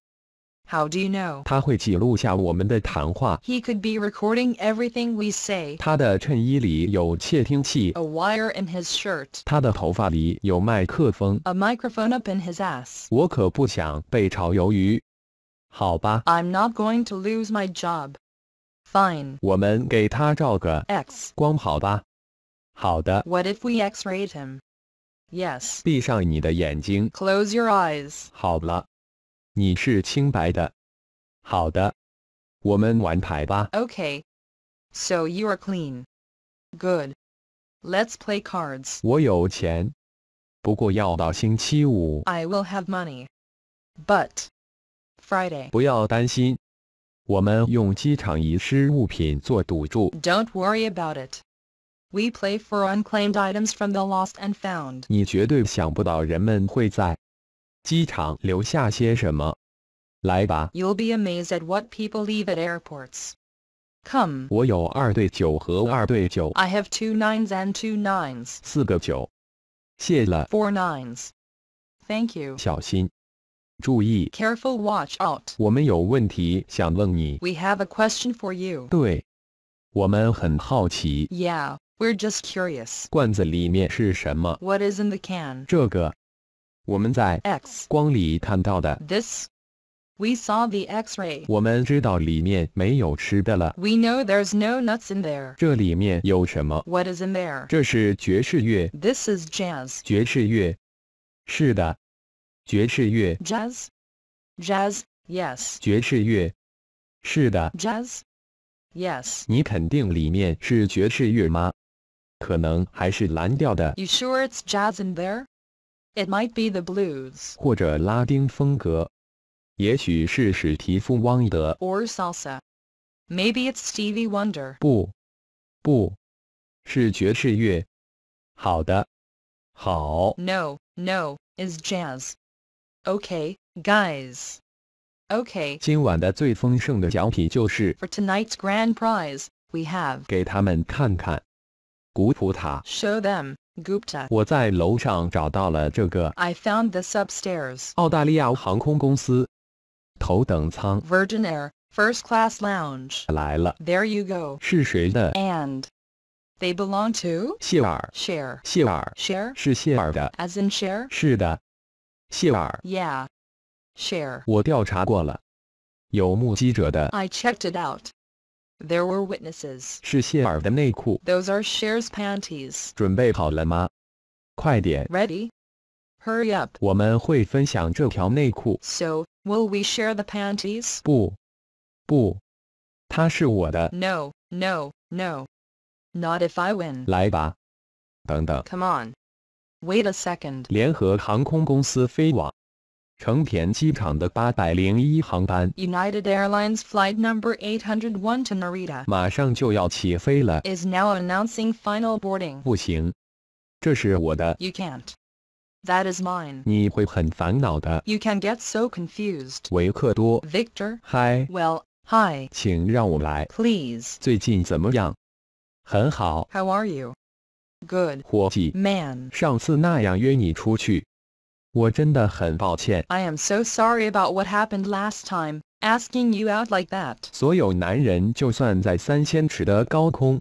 How do you know? 他会记录下我们的谈话。He could be recording everything we say. 他的衬衣里有窃听器。A wire in his shirt. 他的头发里有麦克风。A microphone up in his ass. 我可不想被炒鱿鱼。好吧。I'm not going to lose my job. Fine. 我们给他照个 X What if we X-rayed him? Yes. Close your eyes. Okay. So you are clean. Good. Let's play cards. I will have money. But Friday. 不要担心，do not worry about it. We play for unclaimed items from the lost and found. you will be amazed at what people leave at airports. Come. 我有二对九和二对九。I have two nines and two nines. 四个九。谢了。Four nines. Thank you. 小心。注意, careful watch out. We have a question for you. 对, Yeah, we we're just curious. 罐子里面是什么? What is in the can? 这个, can？这个，我们在 X we saw the X-ray。我们知道里面没有吃的了。We ray know there's no nuts in there. 这里面有什么? What is in there? there？这是爵士乐。This is jazz. jazz。爵士乐。是的。爵士乐 jazz jazz yes 爵士乐，是的 jazz yes 你肯定里面是爵士乐吗？可能还是蓝调的 sure it's jazz in there? It might be the blues 或者拉丁风格，也许是史蒂夫·汪德 salsa. Maybe it's Stevie Wonder 不，不，是爵士乐。好的，好。No, no, is jazz. Okay, guys. Okay. 今晚的最丰盛的奖品就是 For tonight's grand prize, we have 给他们看看古普塔。Show them. Gupta. Gupta，我在楼上找到了这个。I found this upstairs. upstairs。澳大利亚航空公司头等舱。Virgin Air First Class Lounge 来了。There you go。是谁的？And they belong to 谢尔。Share。谢尔。Share 是谢尔的。As in Share. 是的。Share. Yeah, Share. 我调查过了，有目击者的。I checked it out. There were witnesses. Those are Cher's panties. Ready? Hurry up. 我们会分享这条内裤。So, will we share the panties? 不，不，它是我的。No, no, no. Not if I win. Come on. Wait a second. 801航班 United Airlines Flight Number 801 to Narita 马上就要起飞了。Is now announcing final boarding。不行，这是我的。You can't. That is mine. 你会很烦恼的。You can get so confused. 维克多。Victor. Hi. Well, hi. 请让我来。Please. 最近怎么样？很好。How are you? Good. 伙计，Man. 上次那样约你出去，我真的很抱歉。I am so sorry about what happened last time, asking you out like that. 所有男人，就算在三千尺的高空。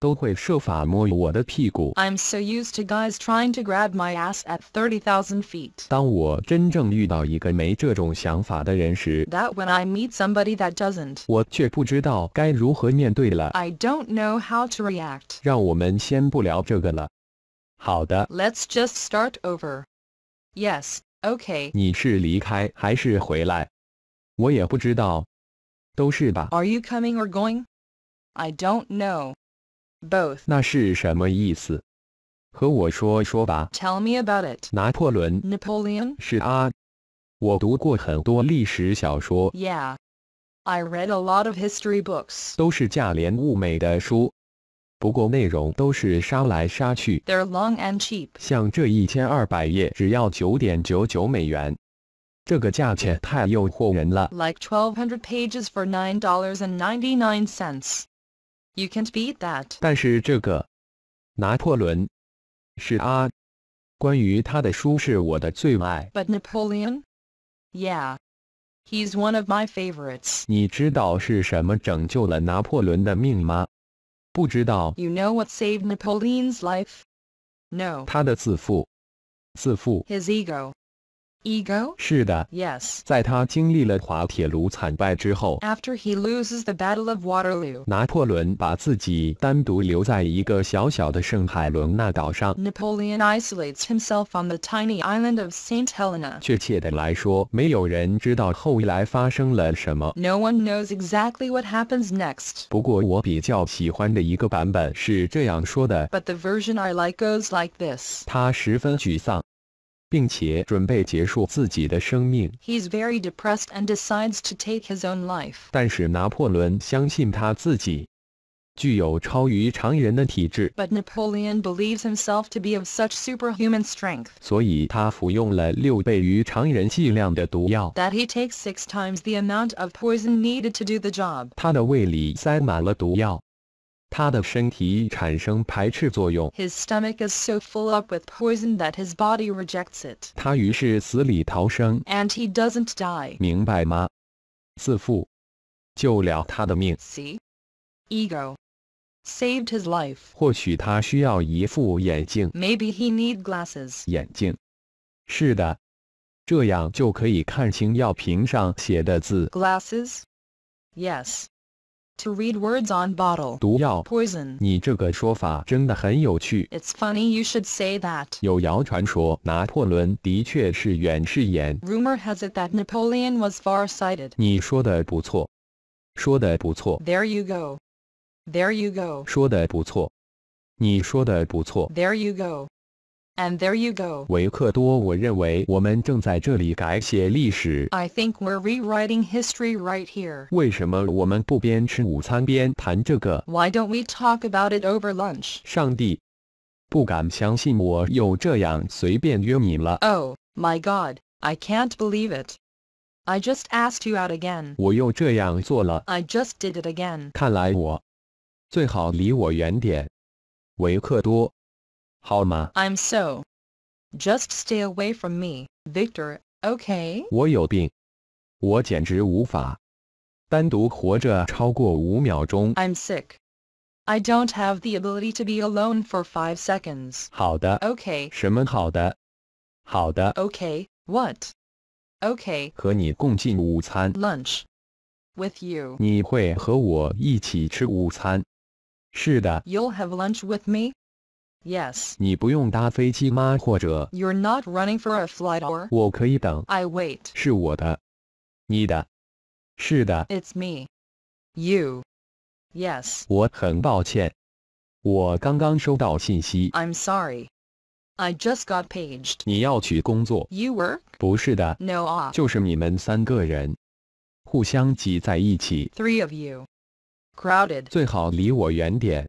都会设法摸我的屁股。I'm so used to guys trying to grab my ass at thirty thousand feet.，That when I meet somebody that does not I don't know how to react. 让我们先不聊这个了。好的。Let's just start over. Yes, okay. 你是离开还是回来？我也不知道，都是吧。Are you coming or going? I don't know. Both. 那是什么意思？和我说说吧。Tell me about it. 拿破仑。Napoleon. 是啊，我读过很多历史小说。Yeah. I read a lot of history books. 都是价廉物美的书，不过内容都是杀来杀去。They're long and cheap. 像这一千二百页只要九点九九美元。这个价钱太诱惑人了。Like twelve hundred pages for nine dollars and ninety nine cents. You can't beat that. 但是这个拿破仑是啊，关于他的书是我的最爱。But Napoleon? Yeah. He's one of my favorites. 你知道是什么拯救了拿破仑的命吗？不知道。You know what saved Napoleon's life? No. 他的自负。自负。His ego ego? 是的。Yes. After he loses the Battle of Waterloo, Napoleon isolates himself on the tiny island of Saint Helena. No one knows exactly what happens next. But the version I like goes like this。他十分沮丧。并且准备结束自己的生命。He's very depressed and decides to take his own life. But Napoleon believes himself to be of such superhuman strength. strength。所以他服用了六倍于常人剂量的毒药。That he takes six times the amount of poison needed to do the job。他的胃里塞满了毒药。his stomach is so full up with poison that his body rejects it. And he doesn't die. 明白吗？自负救了他的命。See, ego saved his life. Maybe he need glasses. 眼镜。是的，这样就可以看清药瓶上写的字。Glasses. Yes. To read words on bottle. 毒药 poison. It's funny you should say that. Rumor has it that Napoleon was far-sighted. There you go. There you go. There you go. And there you go. I think we're rewriting history right here. Why do don't we talk about it over lunch? Oh, my God, I can't believe it. I just asked you out again. I just did it again. 看来我最好离我远点，维克多。i am so. Just stay away from me, Victor, okay? 我有病，我简直无法单独活着超过五秒钟。I'm sick. I don't have the ability to be alone for five seconds. okay. 好的。Okay. okay, What? Okay. 和你共进午餐。Lunch. With you. you will have lunch with me. Yes. 你不用搭飞机吗？或者 You're not running for a flight or I wait. It's me. You. Yes. i am sorry. I just got paged. You work? No, Ah. Three of you. Crowded. 最好离我远点。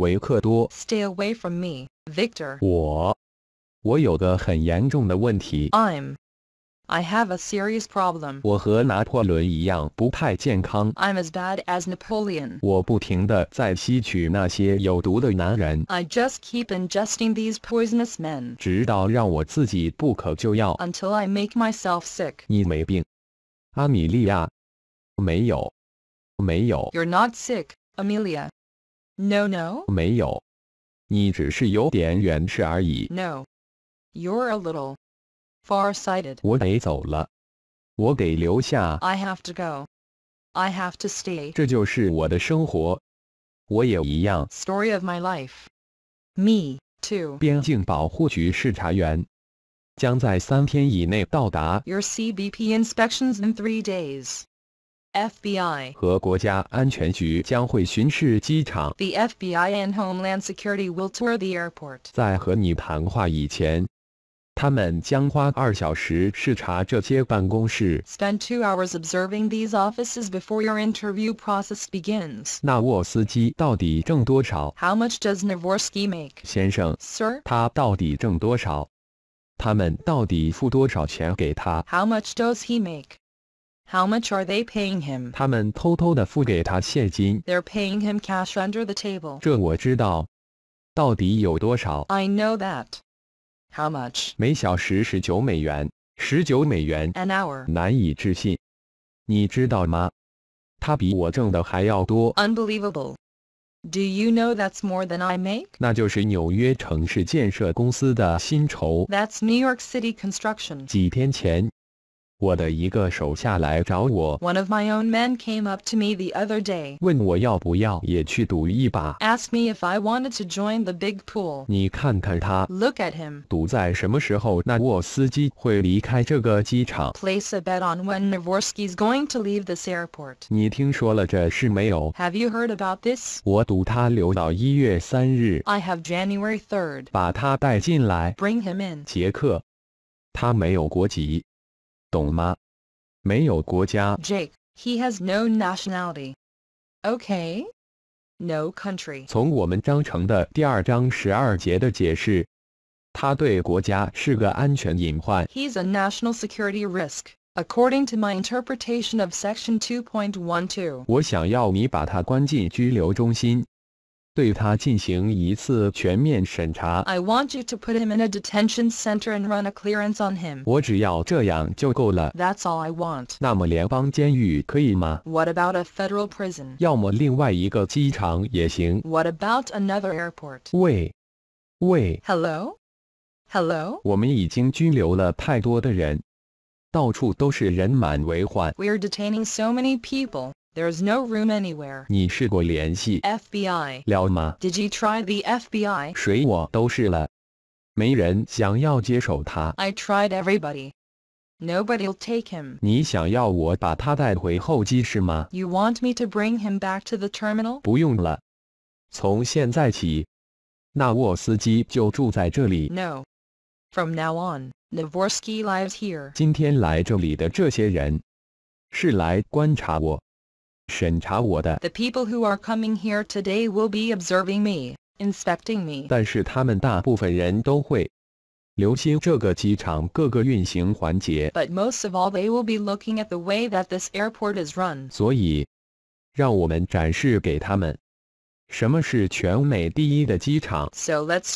维克多，Stay away from me, Victor。我，我有个很严重的问题。I'm, I have a serious problem. i am as bad as Napoleon。我不停的在吸取那些有毒的男人。I just keep ingesting these poisonous men。直到让我自己不可救药。Until I make myself sick。你没病，阿米莉亚。没有，没有。You're not sick, Amelia. No, no. 没有，你只是有点远视而已。No, you're a little far-sighted. 我得走了，我得留下。I have to go. I have to stay. 这就是我的生活，我也一样。Story of my life. Me too. 边境保护局视察员将在三天以内到达。Your CBP inspections in three days. FBI 和国家安全局将会巡视机场。The FBI and Homeland Security will tour the airport. 在和你谈话以前，他们将花二小时视察这些办公室。Spend two hours observing these offices before your interview process begins.？How much does Navorsky make?？How much does he make? How much are they paying him? they are paying him cash under the table. I know that. How much? An hour. Unbelievable. Do you know that's more than I make? That's New York City Construction. 几天前，one of my own men came up to me the other day, day，问我要不要也去赌一把，Asked me if I wanted to join the big pool. Look at him. Place a bet on when Navorsky's going to leave this airport. Have you heard about this? I have January 3rd. Bring him in, in。杰克，他没有国籍。Jake, he has no nationality. Okay. No country. he's a national security risk, according to my interpretation of Section 2.12. 我想要你把他关进拘留中心。对他进行一次全面审查。I want you to put him in a detention center and run a clearance on him. 我只要这样就够了。That's all I want. 那么联邦监狱可以吗？What about a federal prison? 要么另外一个机场也行。What about another airport? 喂，喂。Hello, hello. 我们已经拘留了太多的人，到处都是人满为患。We're detaining so many people. There's no room anywhere. 你试过联系 FBI Did you try the FBI? I tried everybody. Nobody'll take him. You want me to bring him back to the terminal? No. From now on, Navorsky lives here. 今天来这里的这些人，是来观察我。the people who are coming here today will be observing me, inspecting me. 但是他们大部分人都会留心这个机场各个运行环节。But most of all, they will be looking at the way that this airport is run. 所以，让我们展示给他们 so let's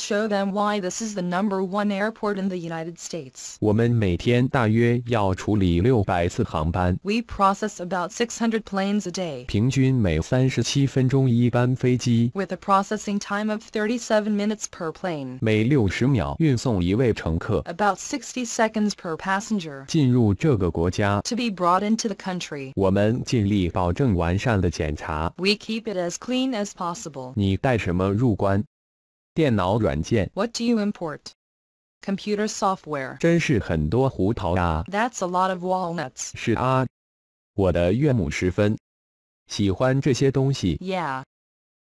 show them why this is the number one airport in the United States. We process about 600 planes a day. with a processing time of 37 minutes per plane. about 60 seconds per passenger. to be brought into the country. we keep it as clean as possible possible. do you import? Computer software. That's a lot of walnuts. Yeah.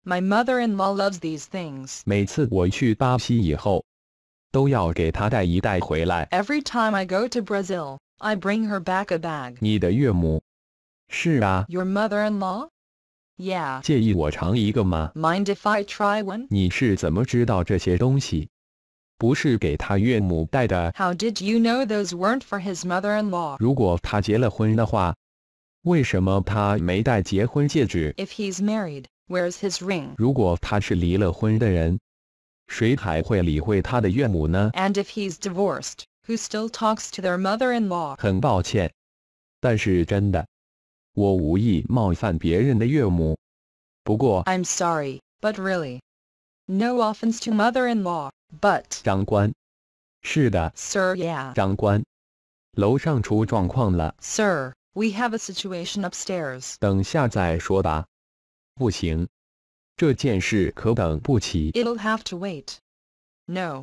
My mother-in-law loves these things. Every time I go to Brazil, I bring her back a bag. Your mother mother-in-law? Yeah. Mind if I try one？你是怎么知道这些东西？不是给他岳母带的。How did you know those weren't for his mother in law If he's married, where's his And if he's divorced, who still talks to their mother-in-law？很抱歉，但是真的。law 我无意冒犯别人的岳母。不过，I'm sorry, but really, no offense to mother-in-law, but 长官，是的，Sir, yeah，长官，楼上出状况了，Sir, we have a situation upstairs。等下再说吧。不行，这件事可等不起。It'll have to wait. No.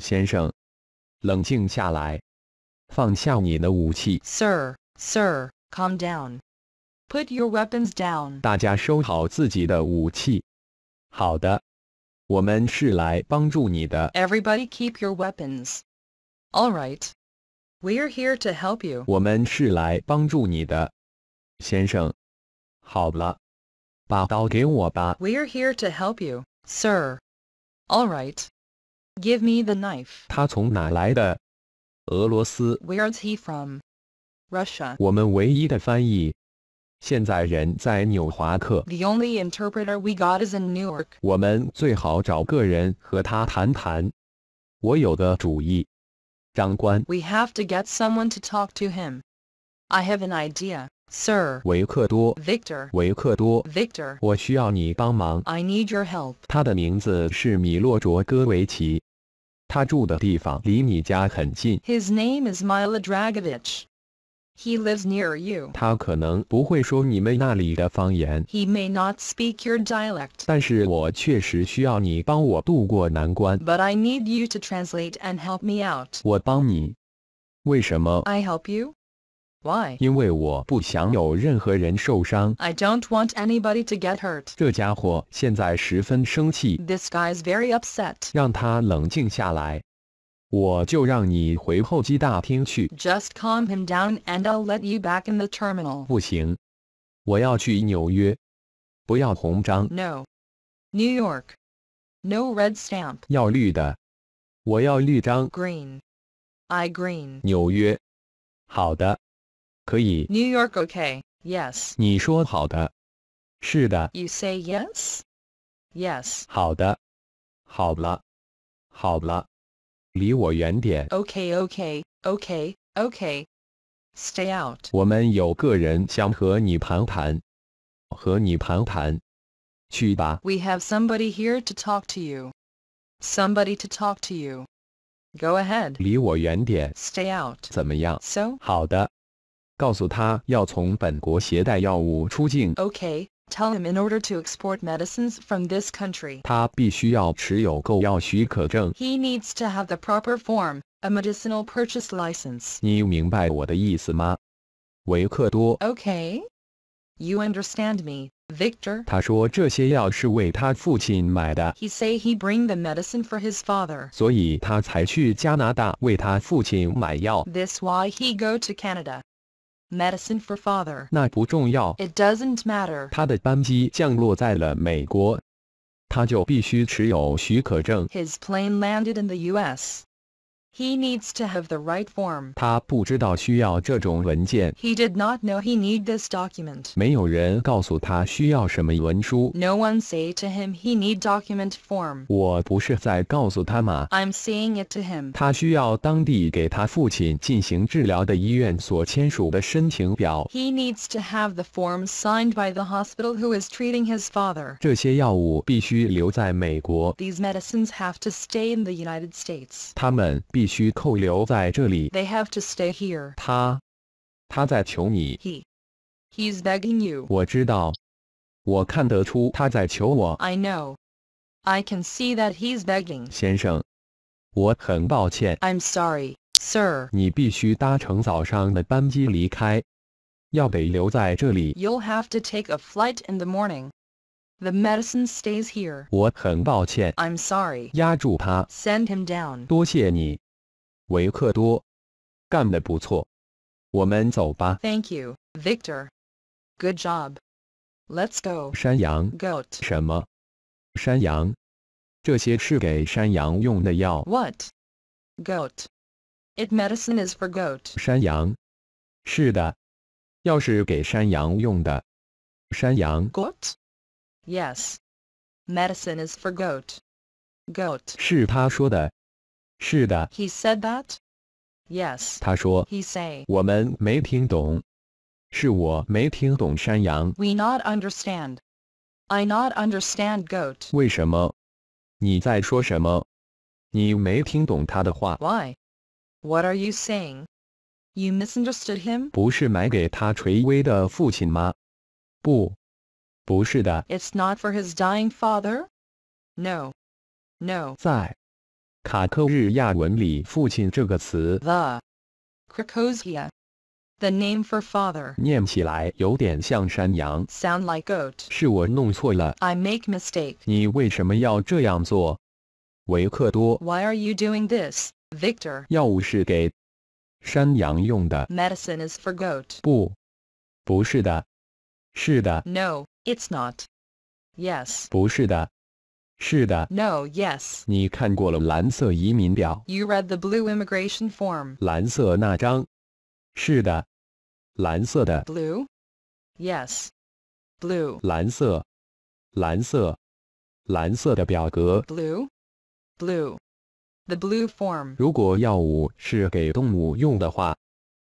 先生，冷静下来，放下你的武器。Sir, sir, calm down. Put your weapons down. 大家收好自己的武器。好的，我们是来帮助你的。Everybody keep your weapons. All right. We're here to help you. 我们是来帮助你的，先生。好了，把刀给我吧。We're here to help you, sir. All right. Give me the knife. Where's he from? Russia. the only interpreter we got is in Newark. 我们最好找个人和他谈谈。我有个主意，长官。We have to get someone to talk to him. I have an idea, sir. Victor. 维克多。Victor. Victor. 我需要你帮忙。I need your help. 他的名字是米洛卓戈维奇。他住的地方离你家很近。His name is Mila Dragovich. He lives near you. 他可能不会说你们那里的方言。He may not speak your dialect. 但是我确实需要你帮我渡过难关。But I need you to translate and help me out. I help you. Why? 因为我不想有任何人受伤。I don't want anybody to get hurt. 这家伙现在十分生气。This guy is very upset. 让他冷静下来。我就让你回候机大厅去。Just calm him down and I'll let you back in the terminal. 不行，我要去纽约。不要红章。No. New York. No red stamp. 要绿的。我要绿章。Green. I green. 纽约。好的。可以。New York, okay. Yes. 你说好的。是的。You say yes. Yes. 好的。好了。好了。离我远点。Okay, okay, okay, okay. Stay out. 我们有个人想和你谈谈。和你谈谈。去吧。We have somebody here to talk to you. Somebody to talk to you. Go ahead. 离我远点。Stay out. 怎么样？So. 好的。告诉他要从本国携带药物出境。Okay, tell him in order to export medicines from this country. 他必须要持有购药许可证。He needs to have the proper form, a medicinal purchase license. 你明白我的意思吗，维克多？Okay, you understand me, Victor. 他说这些药是为他父亲买的。He say he bring the medicine for his father. 所以他才去加拿大为他父亲买药。This why he go to Canada medicine for father. It does doesn't matter. 他的班机降落在了美国，他就必须持有许可证。His plane landed in the U.S. He needs to have the right form. 他不知道需要这种文件。He did not know he need this document. 没有人告诉他需要什么文书。No one say to him he need document form. 我不是在告诉他吗？I'm saying it to him. 他需要当地给他父亲进行治疗的医院所签署的申请表。He needs to have the form signed by the hospital who is treating his father. 这些药物必须留在美国。These medicines have to stay in the United States. 他们必必须扣留在这里。They have to stay here. 他，他在求你。He, he's begging you. 我知道，我看得出他在求我。I know. I can see that he's begging. 先生，我很抱歉。I'm sorry, sir. 你必须搭乘早上的班机离开，要得留在这里。You'll have to take a flight in the morning. The medicine stays here. 我很抱歉。I'm sorry. 压住他。Send him down. 多谢你。维克多，干得不错，我们走吧。Thank you, Victor. Good job. Let's go. 山羊，goat. 什么？山羊？这些是给山羊用的药。What? Goat. It medicine is for goat. 山羊。是的，药是给山羊用的。山羊。Goat. Yes. Medicine is for goat. Goat. 是他说的。是的。He said that? Yes. 他说。He say. 我们没听懂。是我没听懂山羊。We not understand. I not understand goat. 为什么？你在说什么？你没听懂他的话。Why? What are you saying? You misunderstood him. 不是买给他垂危的父亲吗？不，不是的。It's not for his dying father. No. No. 在。the krakosia, the name for father. sound like goat. 是我弄错了 I make mistake. Why are you doing this, Victor? 药物是给山羊用的 medicine is for goat. 不，不是的，是的 No, it's not. Yes. 不是的。no. yes. You read the blue immigration form. 蓝色那张。是的。蓝色的。Blue? Yes. Blue. 蓝色。蓝色。蓝色的表格。Blue? Blue. The blue form. 如果药物是给动物用的话，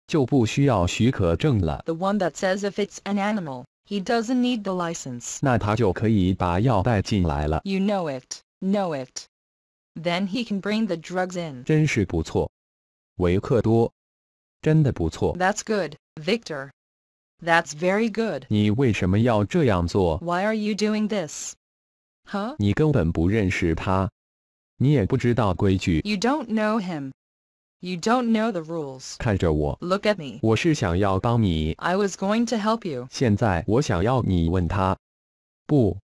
就不需要许可证了。The one that says if it's an animal. He doesn't need the license. You know it, know it. Then he can bring the drugs in. That's good, Victor. That's very good. Why are you doing this? Huh? 你根本不认识他，你也不知道规矩。You don't know him. You don't know the rules. Look at me. I was going to help you. 现在我想要你问他。不，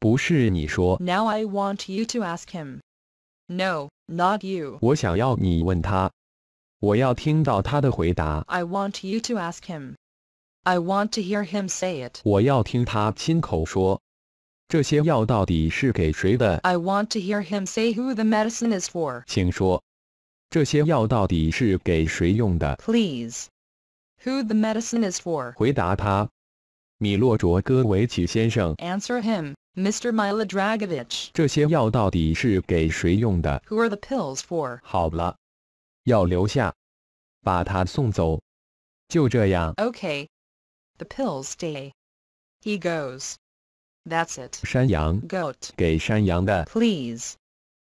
不是你说。Now I want you to ask him. No, not you. 我想要你问他。我要听到他的回答。I want you to ask him. I want to hear him say it. 我要听他亲口说。这些药到底是给谁的？I want to hear him say who the medicine is for. 请说。Please, who the medicine is for? Answer him, Mr. Dragovich. Milodragovich. 这些药到底是给谁用的？Who are the pills for? Okay, the pills stay. He goes. That's it. Goat. 山羊。Goat. 给山羊的。Please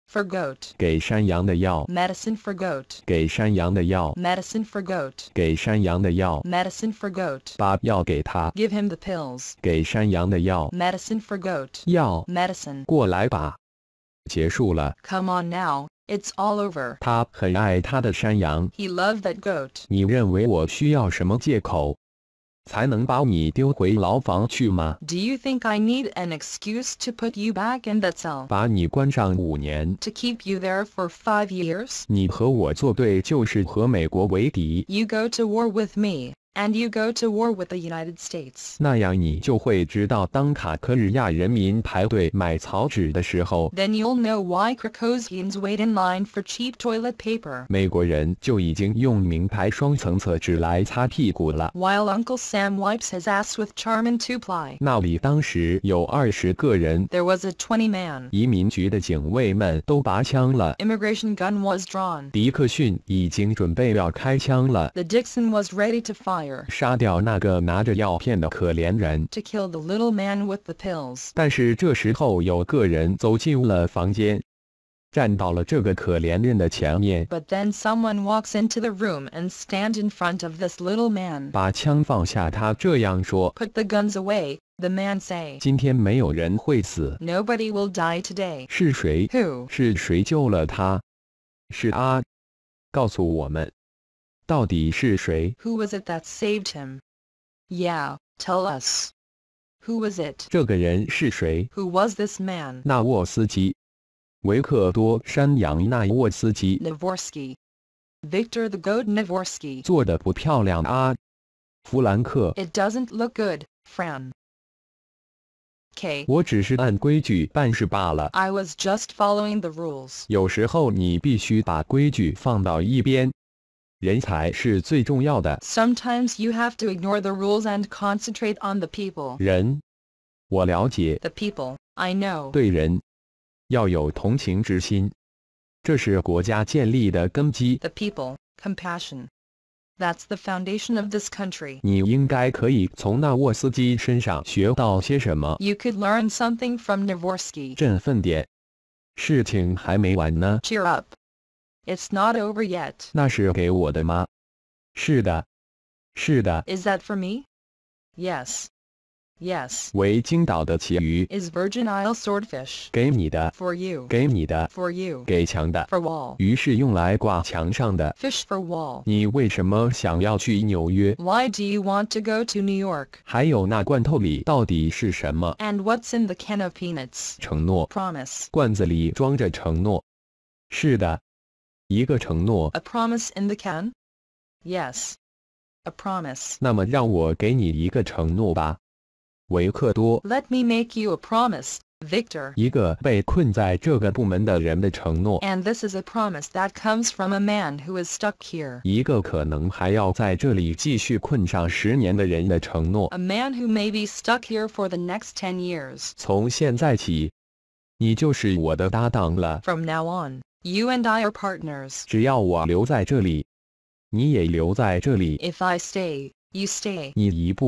for goat 给山羊的药 medicine for goat 给山羊的药 medicine for goat 给山羊的药 medicine for goat 把药给他 give him the pills 给山羊的药 medicine for goat 药 medicine 过来吧结束了 come on now It's all over. He loved that goat. 你认为我需要什么借口？do you think I need an excuse to put you back in that To keep you there for five years? You go to war with me and you go to war with the United States. Then you you'll know why Krakosians wait in line for cheap toilet paper. While Uncle Sam wipes his ass with Charmin two-ply. There was a twenty man. Immigration gun was drawn. The Dixon was ready to fire. To kill the little man with the pills. But then someone walks into the room and stand in front of this little man. Put the guns away. The man say, nobody will die today. 是谁？Who? 是谁救了他？是啊，告诉我们。who was it that saved him? Yeah, tell us. Who was it? Who was this man? 纳沃斯基，维克多·山羊纳沃斯基 （Navorsky, Victor the Goat Navorsky） 做的不漂亮啊，弗兰克。It doesn't look good, Fran. K. 我只是按规矩办事罢了。I was just following the rules. 有时候你必须把规矩放到一边。Sometimes you have to ignore the rules and concentrate on the people. the people, I know. 对人，要有同情之心，这是国家建立的根基。The people, compassion. That's the foundation of this country. You could learn something from Navorsky. 振奋点，事情还没完呢。Cheer up. It's not over yet. 那是给我的吗？是的，是的。Is that for me? Yes. Yes. 为青岛的旗鱼 is Virgin Isle swordfish. 给你的 for you. 给你的 for you. 给墙的 for wall. 鱼是用来挂墙上的 fish for wall. 你为什么想要去纽约？Why do you want to go to New York? 还有那罐头里到底是什么？And what's in the can of peanuts? 承诺 promise. 罐子里装着承诺。是的。a promise in the can. Yes, a promise. 那么让我给你一个承诺吧，维克多。Let me make you a promise, Victor. 一个被困在这个部门的人的承诺。And this is a promise that comes from a man who is stuck here. 一个可能还要在这里继续困上十年的人的承诺。A man who may be stuck here for the next ten years. 从现在起，你就是我的搭档了。From now on. You and I are partners. 只要我留在这里，你也留在这里。If I stay, you stay. You will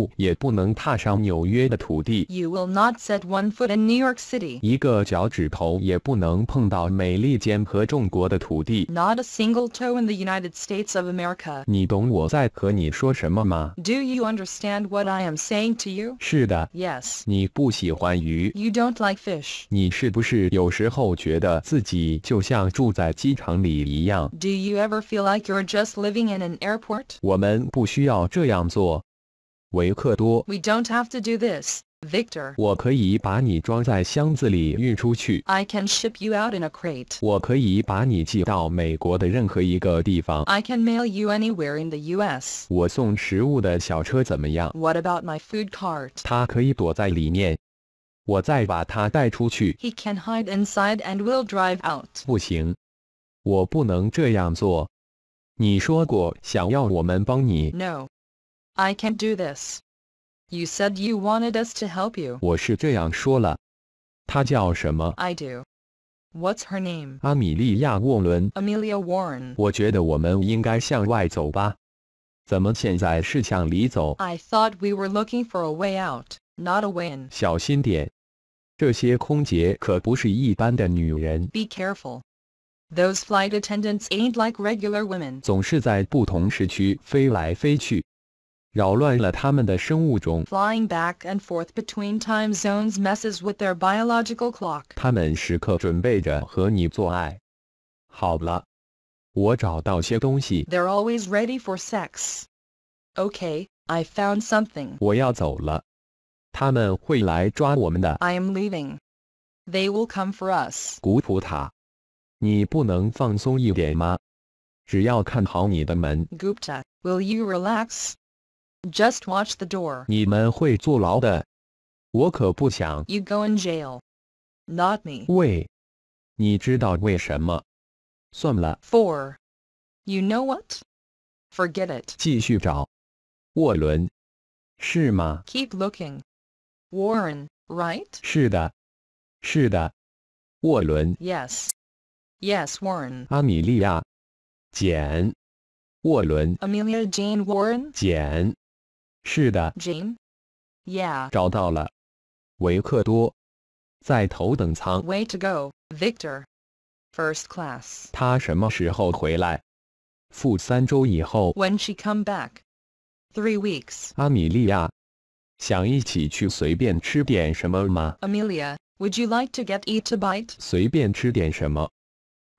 not set one foot in New York City. Not a single toe in the United States of America. Do you understand what I am saying to you? 是的 yes You 你不喜欢鱼。You don't like fish. Do you ever feel like you're just living in an airport? 我们不需要这样。we do don't have to do this, Victor。我可以把你装在箱子里运出去。I can ship you out in a crate。我可以把你寄到美国的任何一个地方。I can mail you anywhere in the U.S. What about my food cart? He can hide inside and we'll drive out。不行，我不能这样做。你说过想要我们帮你。No。I can do this. You said you wanted us to help you. 我是这样说了。她叫什么 I do. What's her name? Amelia Warren. 我觉得我们应该向外走吧。怎么现在是向里走 I thought we were looking for a way out, not a way in. 小心点。这些空姐可不是一般的女人，Be careful. Those flight attendants ain't like regular women. 总是在不同时区飞来飞去。Flying back and forth between time zones messes with their biological clock. They are always ready for sex. Okay, I found something. 我要走了，他们会来抓我们的。I am leaving. They will come for us. 古普塔，你不能放松一点吗？只要看好你的门。Gupta, will you relax? Just watch the door. 你们会坐牢的。我可不想。You go in jail. Not me. 喂，你知道为什么？算了。Four. You know what? Forget it. 继续找。沃伦。是吗？Keep looking. Warren, right? 是的。是的。沃伦。Yes. Yes, Warren. 阿米莉亚。简。沃伦。Amelia Jane Warren. 简。是的，Jim。Yeah，找到了。维克多，在头等舱。Way to go, Victor. First class. 他什么时候回来？负三周以后。When she come back? Three weeks. 阿米莉亚，想一起去随便吃点什么吗？Amelia, would you like to get eat a bite? 随便吃点什么？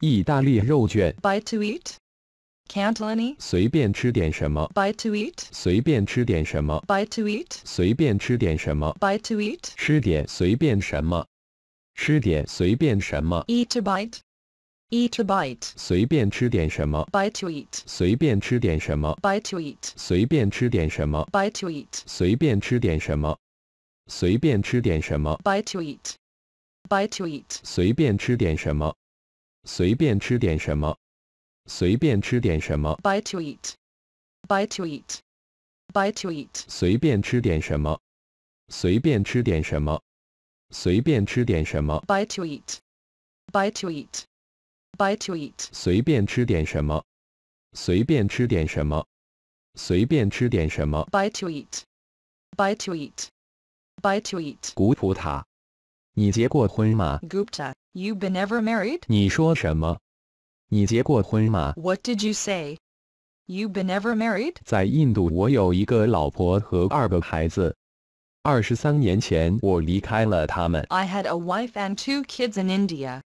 意大利肉卷。Bite to eat? Cantonese. 随便吃点什么。Buy to eat. 随便吃点什么。Buy to eat. 随便吃点什么。Buy to eat. 吃点随便什么。吃点随便什么。Eat a bite. Eat a bite. 随便吃点什么。Buy to eat. 随便吃点什么。Buy to eat. 随便吃点什么。Buy to eat. 随便吃点什么。随便吃点什么。Buy to eat. Buy to eat. 随便吃点什么。随便吃点什么。随便吃点什么. Buy to eat. Buy to eat. Buy to eat. 随便吃点什么。随便吃点什么。随便吃点什么. Buy to eat. Buy to eat. Buy to eat. 随便吃点什么。随便吃点什么。随便吃点什么. Buy to eat. Buy to eat. Buy to eat. Gupta, you been ever married? 你说什么？what did you say? You been ever married? 在印度，我有一个老婆和二个孩子。二十三年前，我离开了他们。I had a wife and two kids in India.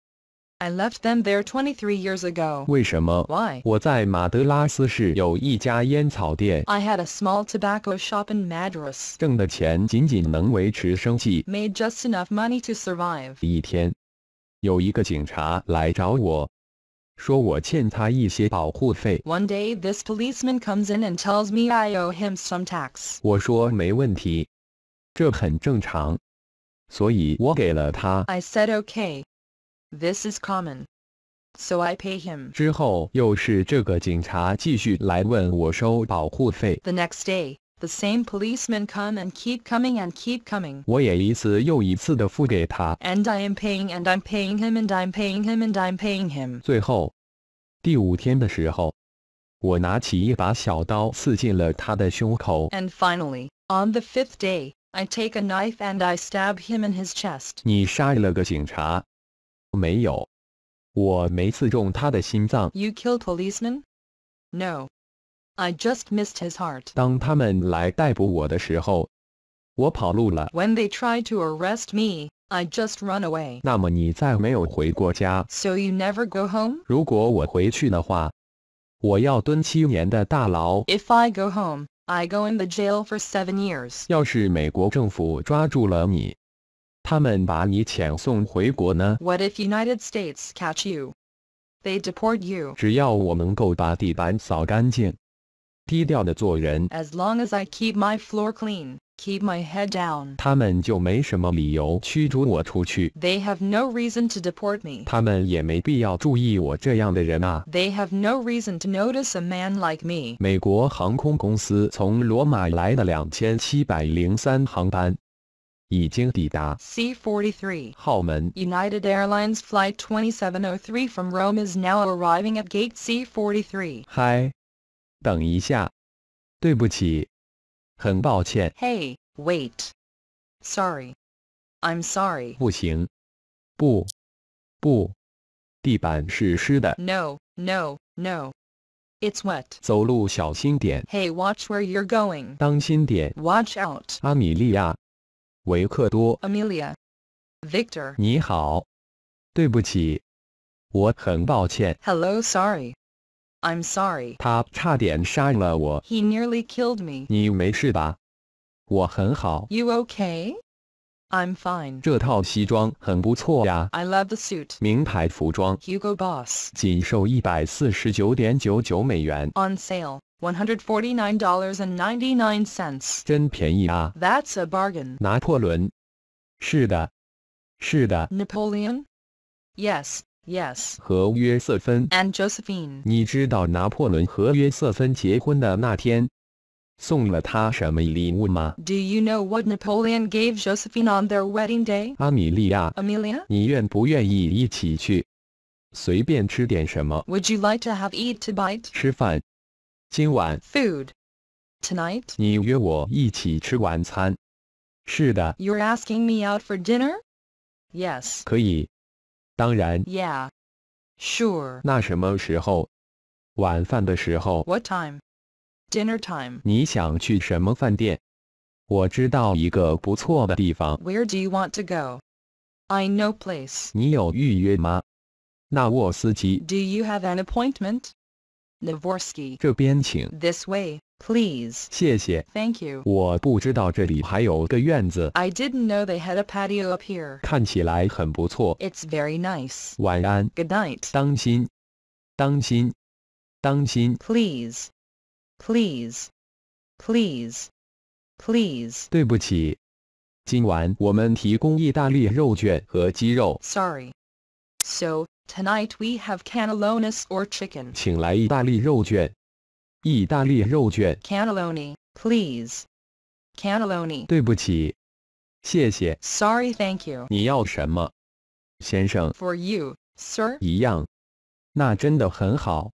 I left them there 23 years ago. Why? 我在马德拉斯市有一家烟草店。I had a small tobacco shop in Madras. 挣的钱仅仅能维持生计。Made just enough money to survive. 一天，有一个警察来找我。说我欠他一些保护费。One day this policeman comes in and tells me I owe him some tax. tax。我说没问题，这很正常，所以我给了他。I said okay, this is common, so I pay him。之后又是这个警察继续来问我收保护费。The next day. The same policemen come and keep coming and keep coming. And I am paying and I'm paying him and I'm paying him and I'm paying him. And finally, on the fifth day, I take a knife and I stab him in his chest. 你杀了个警察？没有，我没刺中他的心脏。You kill policemen? No. I just missed his heart. When they tried to arrest me, I just run away. So you never go home? If I go home, I go in the jail for seven years. What if United States catch you? They deport you. 只要我能够把地板扫干净。低调的做人。As long as I keep my floor clean, keep my head down, down，他们就没什么理由驱逐我出去。They have no reason to deport me. me，他们也没必要注意我这样的人啊。They have no reason to notice a man like me。美国航空公司从罗马来的两千七百零三航班。已经抵达 C43 号门。United Airlines Flight 2703 from Rome is now arriving at Gate C43. Hi, 等一下，对不起，很抱歉。Hey, wait. Sorry. I'm sorry. 不行，不，不，地板是湿的。No, no, no. It's wet. 走路小心点。Hey, watch where you're going. 当心点。Watch out. 阿米莉亚，维克多。Amelia, Victor. 你好，对不起，我很抱歉。Hello, sorry. I'm sorry. He nearly killed me. You okay? I'm fine. I love the suit. Hugo Boss. On sale. $149.99. 99 That's a bargain. Napoleon. Yes, Yes. 和约瑟芬 and Do you know what Napoleon gave Josephine on their wedding day? day？阿米莉亚，Amelia，你愿不愿意一起去？随便吃点什么？Would you like to have eat to bite？吃饭。今晚。Food. Tonight. 你约我一起吃晚餐。是的。You're asking me out for dinner? Yes. 可以。当然。Yeah. Sure. 那什么时候？晚饭的时候。What time? Dinner time. 你想去什么饭店？我知道一个不错的地方。Where do you want to go? I know place. 你有预约吗？纳沃斯基。Do you have an appointment? Navorsky. 这边请。This way. Please. Thank you. I did didn't know they had a patio up here. It's very nice. Good night. 当心，当心，当心。Please. Please. Please. Please. Please. Sorry. So tonight we have cannellonis or chicken. 请来意大利肉卷。意大利肉卷。Cannelloni, please. Cannelloni. 对不起，谢谢。Sorry, thank you. 你要什么，先生？For you, sir. 一样，那真的很好，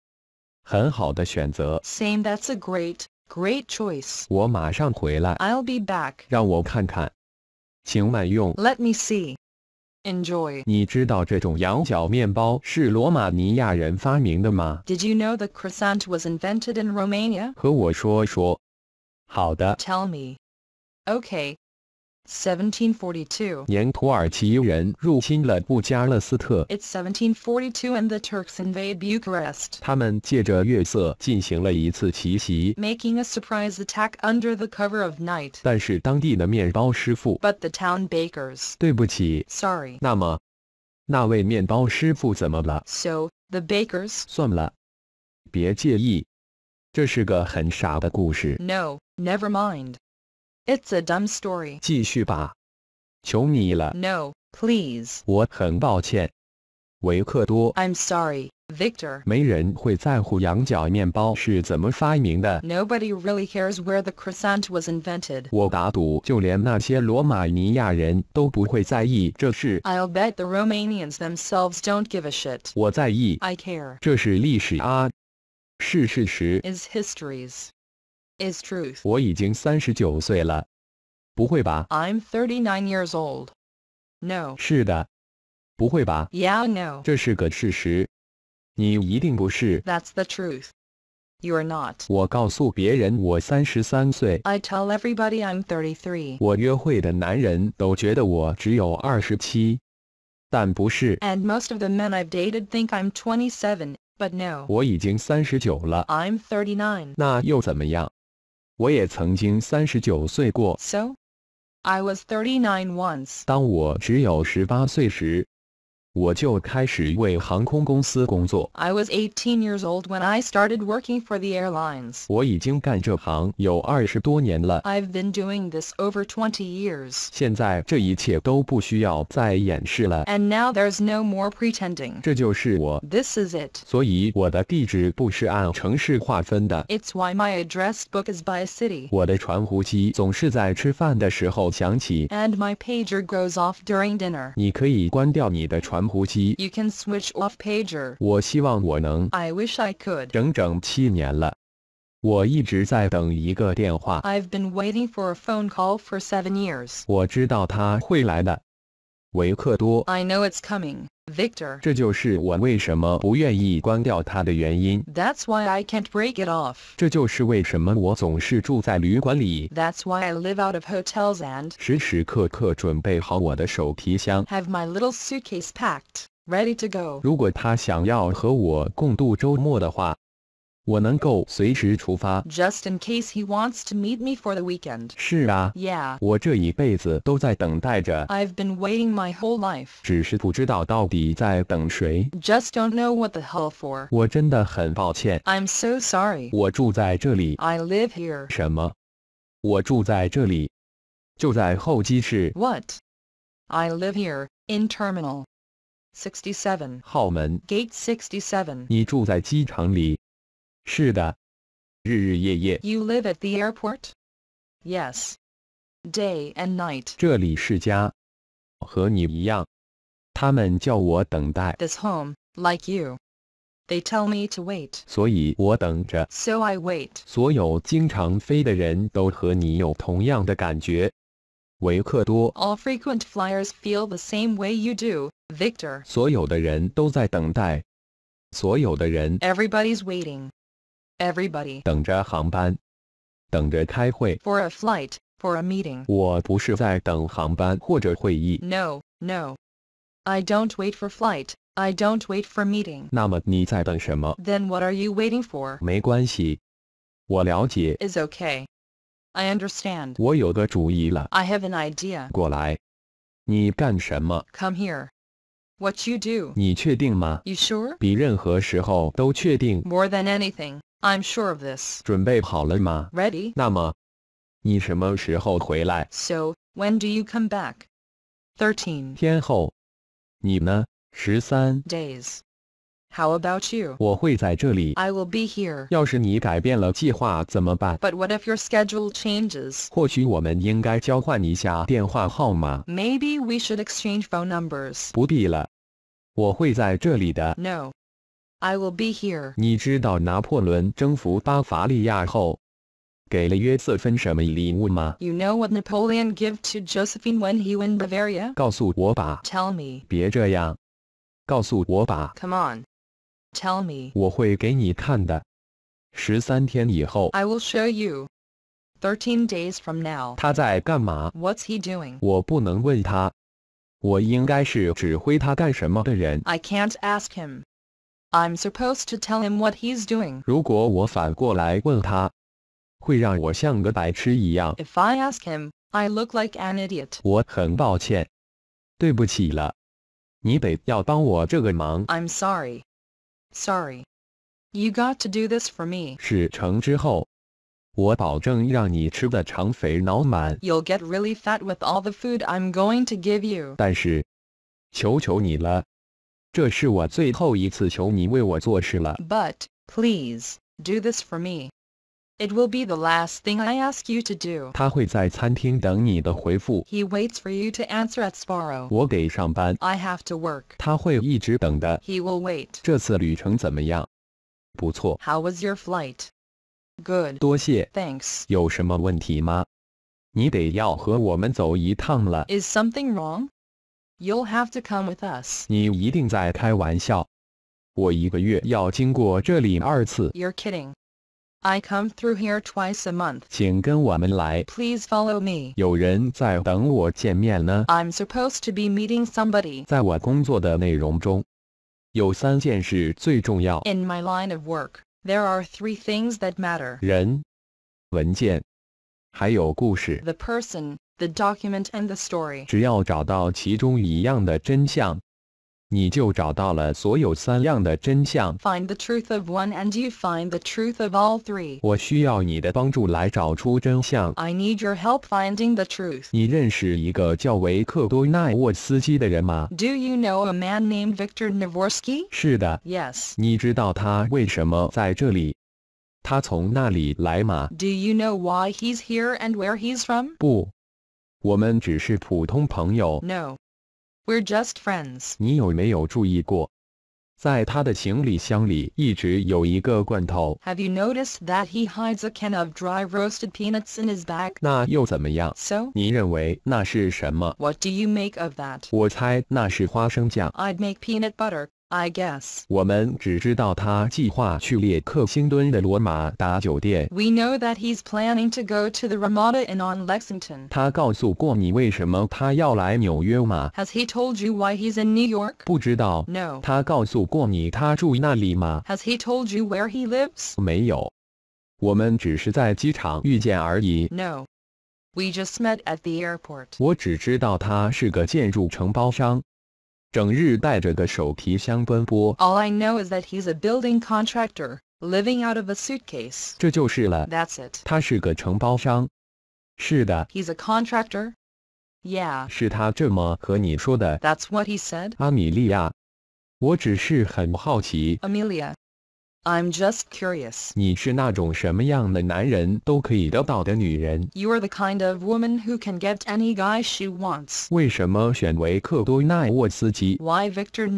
很好的选择。Same, that's a great, great choice. 我马上回来。I'll be back. 让我看看，请慢用。Let me see. Enjoy. 你知道这种羊角面包是罗马尼亚人发明的吗？Did you know the croissant was invented in Romania? 和我说说。好的。Tell me. Okay. 1742. It's 1742 and the Turks invade Bucharest. Making a surprise attack under the cover of night. But the town bakers. 对不起，sorry. so, the bakers. 算了，别介意，这是个很傻的故事。No, never mind. It's a dumb story. 继续吧，求你了。No, please. 我很抱歉，维克多。I'm sorry, Victor. 没人会在乎羊角面包是怎么发明的。Nobody really cares where the croissant was invented. 我打赌，就连那些罗马尼亚人都不会在意这事。I'll bet the Romanians themselves don't give a shit. 我在意。I care. 这是历史啊，是事实。Is histories is truth. I'm am thirty-nine years old. No. 是的。不会吧？Yeah, no. 这是个事实。你一定不是。That's the truth. You are not. 我告诉别人我三十三岁。I tell everybody I'm thirty-three. 我约会的男人都觉得我只有二十七，但不是。And most of the men I've dated think I'm twenty-seven, but no. I'm am thirty-nine. 那又怎么样？我也曾经三十九岁过。So, I was thirty-nine once. 当我只有十八岁时。I was eighteen years old when I started working for the airlines. i have been doing this over twenty years. And now there's no more pretending. This is it. It's why my address book is by city. And my pager goes off during dinner. 你可以关掉你的传。you can switch off pager. I wish I could. 整整七年了，我一直在等一个电话. have been waiting for a phone call for seven years. I know it's coming。Victor. 这就是我为什么不愿意关掉它的原因。That's why I can't break it off. 这就是为什么我总是住在旅馆里。That's why I live out of hotels and 时时刻刻准备好我的手提箱。Have my little suitcase packed, ready to go. 如果他想要和我共度周末的话，just in case he wants to meet me for the weekend。是啊。Yeah。我这一辈子都在等待着。I've been waiting my whole life。只是不知道到底在等谁。Just don't know what the hell for。我真的很抱歉。I'm so sorry。我住在这里。I live here。什么？我住在这里。就在候机室。What? I live here in terminal. 67. 号门 Gate 67. 你住在机场里。you live at the airport? Yes. Day and night. 这里是家，和你一样。他们叫我等待。This home, like you. They tell me to wait. 所以我等着。So I wait. 所有经常飞的人都和你有同样的感觉。维克多。All frequent flyers feel the same way you do, Victor. 所有的人都在等待。所有的人。Everybody's waiting. Everybody. 等着航班，等着开会。For a flight, for a meeting. 我不是在等航班或者会议。No, no. I don't wait for flight. I don't wait for meeting. 那么你在等什么 Then what are you waiting for? 没关系，我了解。Is okay. I understand. 我有个主意了，I have an idea. Come here. What you do. 你确定吗？You sure? 比任何时候都确定。More than anything. I'm sure of this. 准备好了吗 Ready. So, when do you come back? Thirteen days. How about you? I will be here. But what if your schedule changes? Maybe we should exchange phone numbers. 不必了，我会在这里的。No, I will be here. You know what Napoleon gave to Josephine when he went Bavaria? Tell me. 别这样。告诉我吧。Come on. Tell me. 我会给你看的。十三天以后。I will show you. Thirteen days from now. What's he doing? I can can't ask him. I'm supposed to tell him what he's doing. If I ask him, I look like an idiot. i am sorry. Sorry. You got to do this for me. 事成之后，我保证让你吃的肠肥脑满。You'll get really fat with all the food I'm going to give you. 但是，求求你了。but please, do this for me. It will be the last thing I ask you to do. He waits for you to answer at Sparrow. I have to work. He will wait. 这次旅程怎么样？不错。How was your flight? Good. Thanks. 多谢。Thanks. 有什么问题吗？你得要和我们走一趟了。Is something wrong? You'll have to come with us. 你一定在开玩笑。我一个月要经过这里二次。You're kidding. I come through here twice a month. 请跟我们来。Please follow me. 有人在等我见面呢。I'm supposed to be meeting somebody. 在我工作的内容中，有三件事最重要。In my line of work, there are three things that matter. 人、文件，还有故事。The person, the document and the story. 只要找到其中一样的真相，你就找到了所有三样的真相。Find the truth of one and you find the truth of all three. 我需要你的帮助来找出真相。I need your help finding the truth. 你认识一个叫维克多奈沃斯基的人吗？Do you know a man named Victor Navorsky? 是的。Yes. 你知道他为什么在这里？他从那里来吗？Do you know why he's here and where he's from? 不。我们只是普通朋友。No, we're just friends. 你有没有注意过，在他的行李箱里一直有一个罐头？Have you noticed that he hides a can of dry roasted peanuts in his bag? 那又怎么样？So? 你认为那是什么？What do you make of that? 我猜那是花生酱。I'd make peanut butter. I guess. we know that he's planning to go to the Ramada Inn on Lexington. Has he told you why he's in New York? No. Has he told you where he lives? No. We just met at the airport. 我只知道他是个建筑承包商。整日带着个手提箱奔波。All I know is that he's a building contractor, living out of a suitcase. 这就是了。That's it. 他是个承包商。是的。He's a contractor. Yeah. 是他这么和你说的。That's what he said. Amelia. I'm just curious. you are the kind of woman who can get any guy she wants. Why Victor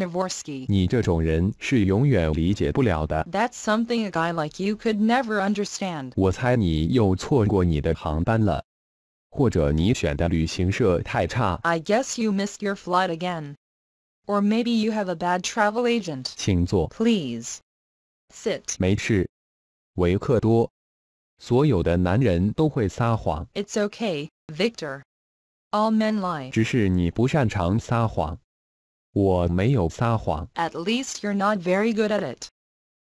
That's something a guy like you could never understand. 我猜你又错过你的航班了，或者你选的旅行社太差。I guess you missed your flight again. Or maybe you have a bad travel agent. 请坐。Please. Sit. 没事。维克多。所有的男人都会撒谎。It's okay, Victor. All men lie. 只是你不擅长撒谎。我没有撒谎。At least you're not very good at it.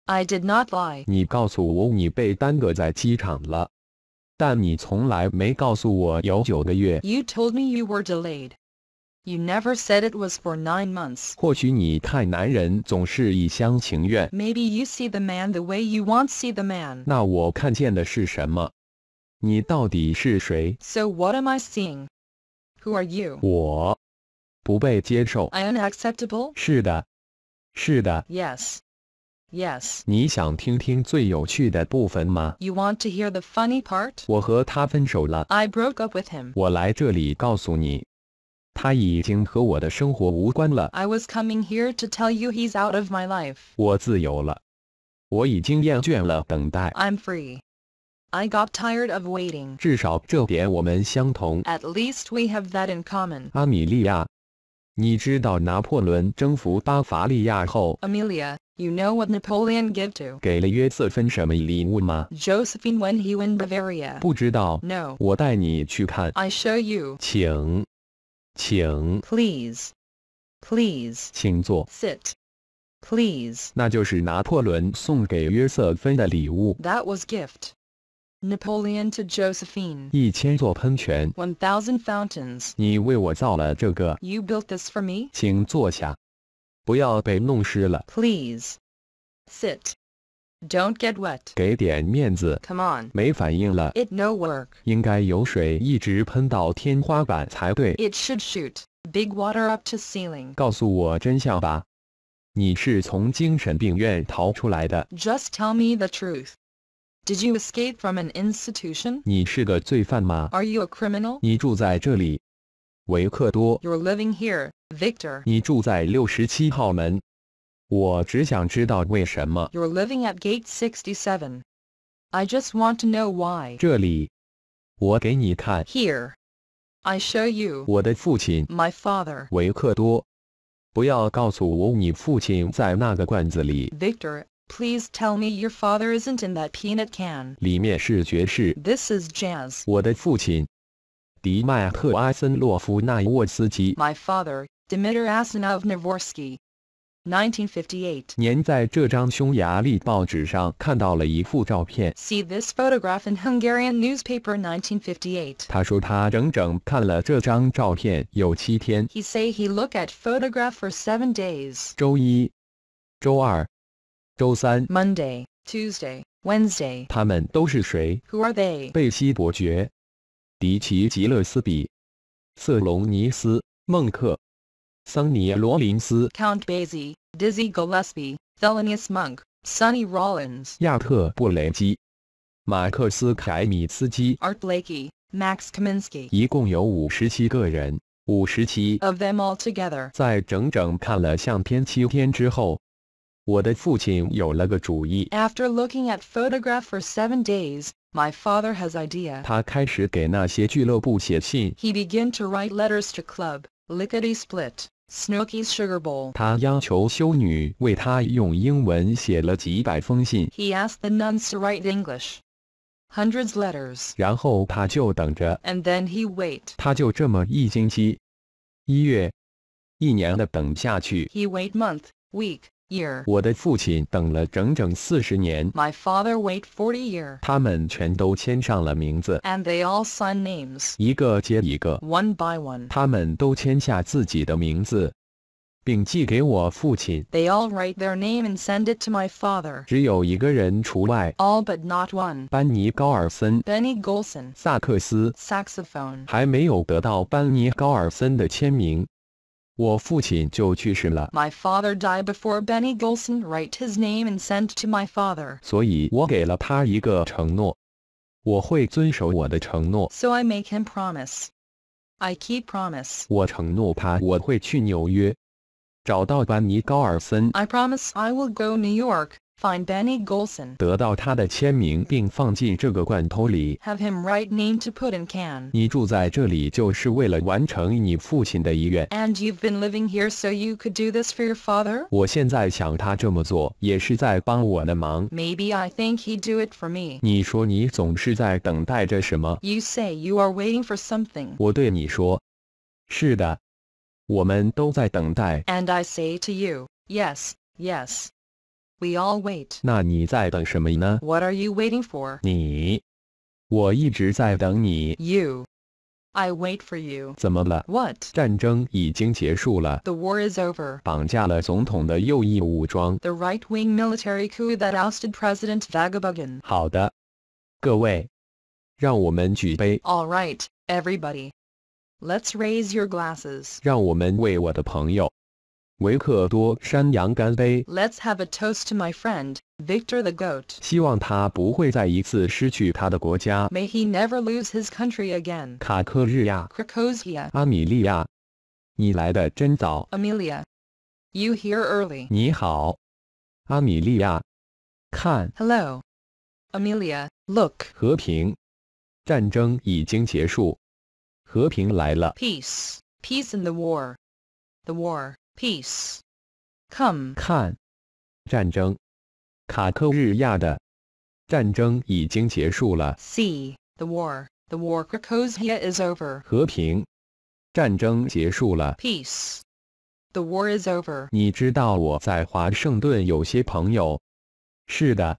I did not lie. 你告诉我你被耽搁在机场了，但你从来没告诉我有九个月。You told me you were delayed. You never said it was for nine months. Maybe you see the man the way you want see the man. So what am I seeing? Who are you? 我不被接受。I unacceptable? 是的，是的。Yes. Yes. You want to hear the funny part? I broke up with him. 我来这里告诉你。他已经和我的生活无关了。I was coming here to tell you he's out of my life. i am free. I got tired of waiting. At least we have that in common. Amelia, you know what Napoleon gave to Josephine when he went Bavaria I show 请.请 please please 请坐 sit please 那就是拿破仑送给约瑟芬的礼物 that was gift Napoleon to Josephine 一千座喷泉 one thousand fountains 你为我造了这个 you built this for me 请坐下不要被弄湿了 please sit don't get wet. 给点面子。Come on. 没反应了。It no work. It should shoot big water up to ceiling. Just tell me the truth. Did you escape from an institution? Are you a criminal? 你住在这里。维克多. are living here, Victor. 你住在六十七号门。you are living at gate 67. I just want to know why. Here, I show you. My father. Victor. please tell me your father isn't in that peanut can. This is jazz. My father, Dmitry Asanov Navorsky. 1958. 年在这张匈牙利报纸上看到了一幅照片。See this photograph in Hungarian newspaper 1958. 他说他整整看了这张照片有七天。He say he looked at photograph for seven days. 周一、周二、周三。Monday, Tuesday, Wednesday. Who are they? 贝西伯爵、迪奇吉勒斯比、瑟隆尼斯、孟克。Sonia Rollins, Count Basie, Dizzy Gillespie, Thelonious Monk, Sonny Rollins, Art Blakey, Max Kaminsky，一共有五十七个人。五十七。Of them all After looking at photograph for seven days, my father has He began to write letters to club, lickety split。Snooki's Sugar Bowl. He asked the nuns to write English. Hundreds letters. And then he wait. He wait month, week, year. My father waited forty year. And they all signed names. one by one. They all write their name and send it to my father. all but not one. Benny Golson. 萨克斯。Saxophone. 还没有得到班尼高尔森的签名。我父亲就去世了。My father died before Benny Golson write his name and sent to my father. 所以我给了他一个承诺，我会遵守我的承诺。So I make him promise. I keep promise. 我承诺他我会去纽约，找到班尼高尔森。I promise I will go New York. Find Benny Golson. Have him write name to put in can。你住在这里就是为了完成你父亲的遗愿。And you've been living here so you could do this for your father。我现在想他这么做也是在帮我的忙。Maybe I think he'd do it for me. You say you are waiting for something。我对你说，是的，我们都在等待。And I say to you, yes, yes. We all wait. What are you waiting for? I wait for you. 怎么了？What? 战争已经结束了，The war is over. 绑架了总统的右翼武装。The right-wing military coup that ousted President Vagabogin. 好的，各位，让我们举杯，All right, everybody. Let's raise your glasses. 让我们为我的朋友维克多山羊干杯！Let's have a toast to my friend Victor the Goat。希望他不会再一次失去他的国家。May he never lose his country again. 卡克日亚, again。卡克日亚，Krakosia。阿米利亚，你来的真早。Amelia，you here Peace in the war，the war。peace. Come. See the war, the war Krakosia is over. Peace. The war is over. 你知道我在华盛顿有些朋友。是的，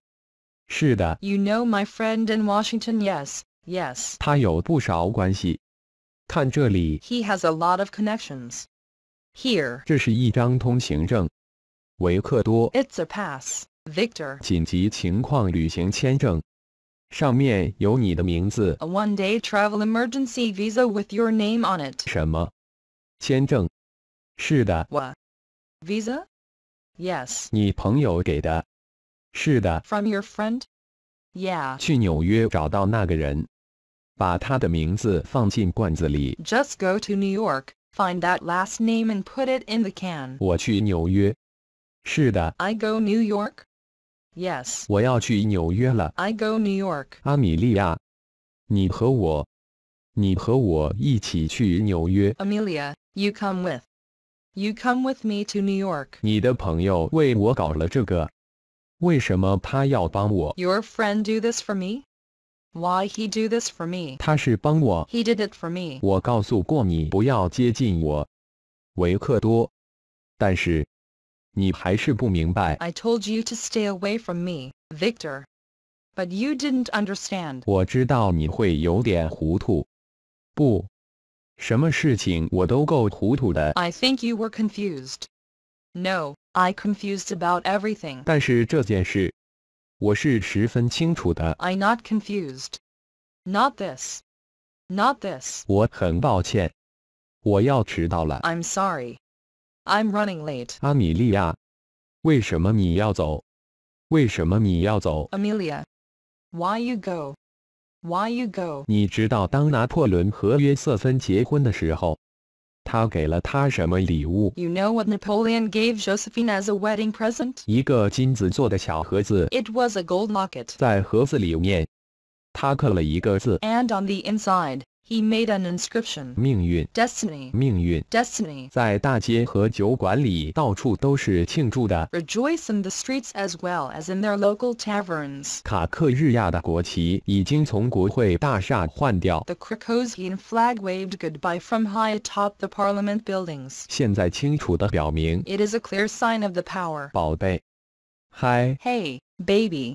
是的。You know my friend in Washington, yes, yes. 他有不少关系。看这里。He has a lot of connections. Here. 这是一张通行证。维克多。It's a pass, Victor. 紧急情况旅行签证。上面有你的名字。A one-day travel emergency visa with your name on it. 什么？签证？是的。What? Visa? Yes. 你朋友给的？是的。From your friend? Yeah. 去纽约找到那个人，把他的名字放进罐子里。Just go to New York. Find that last name and put it in the can. I go New York. Yes. 我要去纽约了。I go New York. 阿米莉亚，你和我，你和我一起去纽约。Amelia, you come with. You come with me to New York. Your friend do this for me? Why he do this for me? He did it for me. I told you to stay away from me, Victor. But you didn't understand. I think you were confused. No, I confused about everything. 但是这件事。i am not confused. Not this. Not this. i am sorry. I'm running late. Amelia, why you go? Why you go? 你知道当拿破仑和约瑟芬结婚的时候，you know what Napoleon gave Josephine as a wedding present? It was a gold And on the inside, he made an inscription. 命运 Destiny. 命运 Destiny. Rejoice in the streets as well as in their local taverns. The Krakosian flag waved goodbye from high atop the parliament buildings. it is a clear sign of the power. Hi. Hey, baby.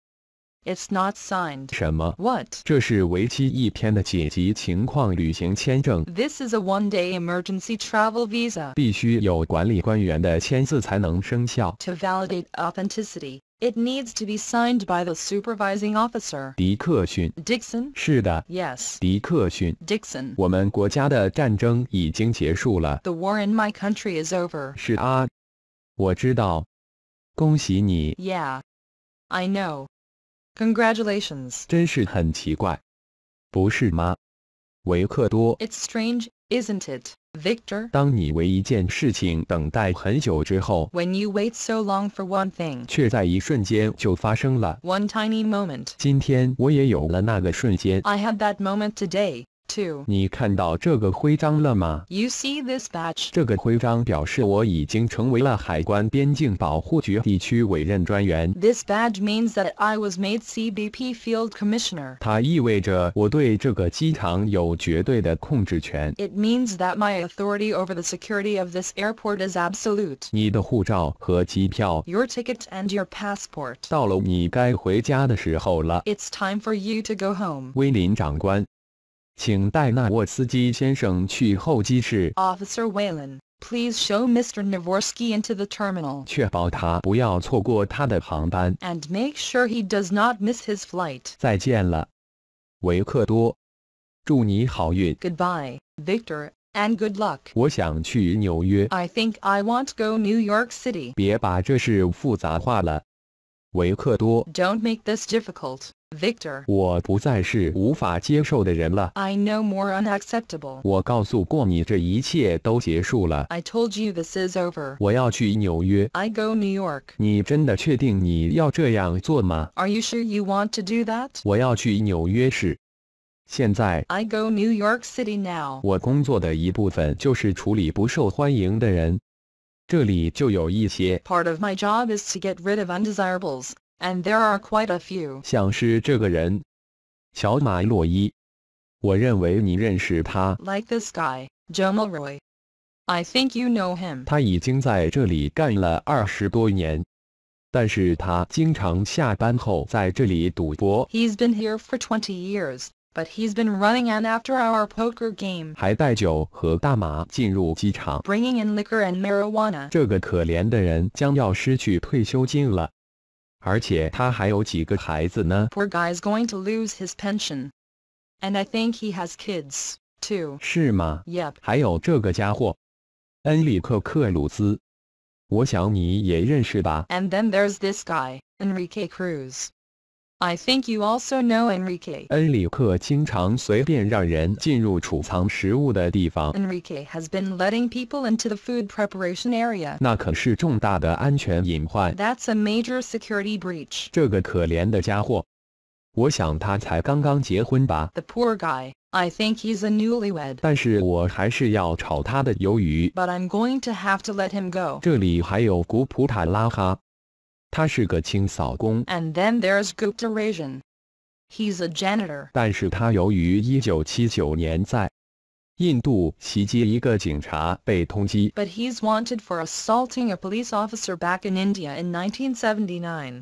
It's not signed. This is a one-day emergency travel visa. To validate authenticity, it needs to be signed by the supervising officer. 迪克逊。Dixon。是的。Yes. 迪克逊。Dixon。我们国家的战争已经结束了。The war in my country is over. 是啊，我知道。恭喜你。Yeah. I know. Congratulations. 真是很奇怪，不是吗？维克多。It's strange, isn't it, Victor? 当你为一件事情等待很久之后，When you wait so long for one thing, 却在一瞬间就发生了。one tiny moment. 今天我也有了那个瞬间。I had that moment today. Two. see this badge? This badge means that I was made CBP Field commissioner. It means that my authority over the security of this airport is absolute. Your ticket and your passport. It's time for you to go home。威林长官。请带纳沃斯基先生去候机室。Officer Whalen, please show Mr. Navorsky into the terminal. 确保他不要错过他的航班。And make sure he does not miss his flight. 再见了，维克多。祝你好运。Goodbye, Victor, and good luck. 我想去纽约。I think I want to go New York City. 别把这事复杂化了。do not make this difficult, Victor. I no more unacceptable. I told you this is over. I go New York. Are you sure you want to do that? I go New York City now. now。我工作的一部分就是处理不受欢迎的人。这里就有一些。Part of my job is to get rid of undesirables, and there are quite a few. 像是这个人，乔马洛伊。我认为你认识他。Like this guy, Joe Mulroy. I think you know him. 他已经在这里干了二十多年，但是他经常下班后在这里赌博。He's been here for twenty years but he's been running an after-hour poker game. Bringing in liquor and marijuana. Poor guy's going to lose his pension, and I think he has kids too。是吗？Yep。还有这个家伙，恩里克·克鲁兹，我想你也认识吧。And then there's this guy, Enrique Cruz. I think you also know Enrique. 恩里克经常随便让人进入储藏食物的地方。Enrique has been letting people into the food preparation area. 那可是重大的安全隐患。That's a major security breach. 这个可怜的家伙，我想他才刚刚结婚吧。The poor guy. I think he's a newlywed. 但是我还是要炒他的鱿鱼。But I'm going to have to let him go. 这里还有古普塔拉哈。and then there's Gupta Rajan. He's a janitor. 但是他由于1979年在印度袭击一个警察被通缉。But he's wanted for assaulting a police officer back in India in 1979. i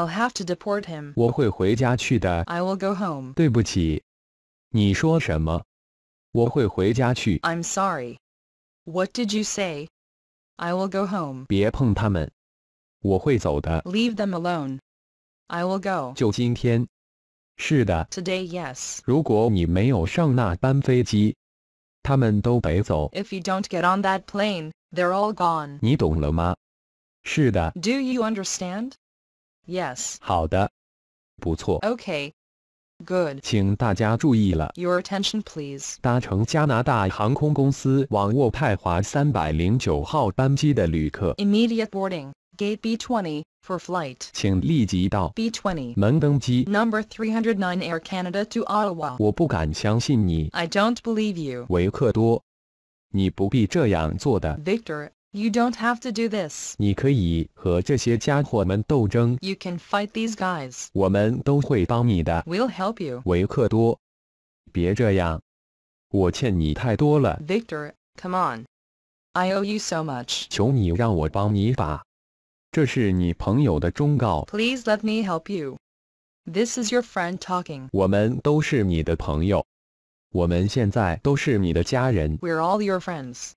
will have to deport him. I will go home. 对不起。你说什么？我会回家去。I'm sorry. What did you say? I will go home. 别碰他们，我会走的。Leave them alone. I will go. 就今天。是的。Today, yes. 如果你没有上那班飞机，他们都得走。If you don't get on that plane, they're all gone. 你懂了吗？是的。Do you understand? Yes. 好的，不错。Okay. Good. 请大家注意了。Your attention, please. 搭乘加拿大航空公司往渥太华309号班机的旅客，Immediate boarding. Gate B20 for flight. 请立即到 b B20 门登机。Number 309 Air Canada to Ottawa. Ottawa。我不敢相信你。I don't believe you. you。维克多，你不必这样做的。Victor, you don't have to do this. You can fight these guys. we will help you. 维克多，别这样，我欠你太多了。Victor, come on. I owe you so much. 求你让我帮你吧，这是你朋友的忠告。Please let me help you. This is your friend talking. 我们都是你的朋友，我们现在都是你的家人。We're all your friends.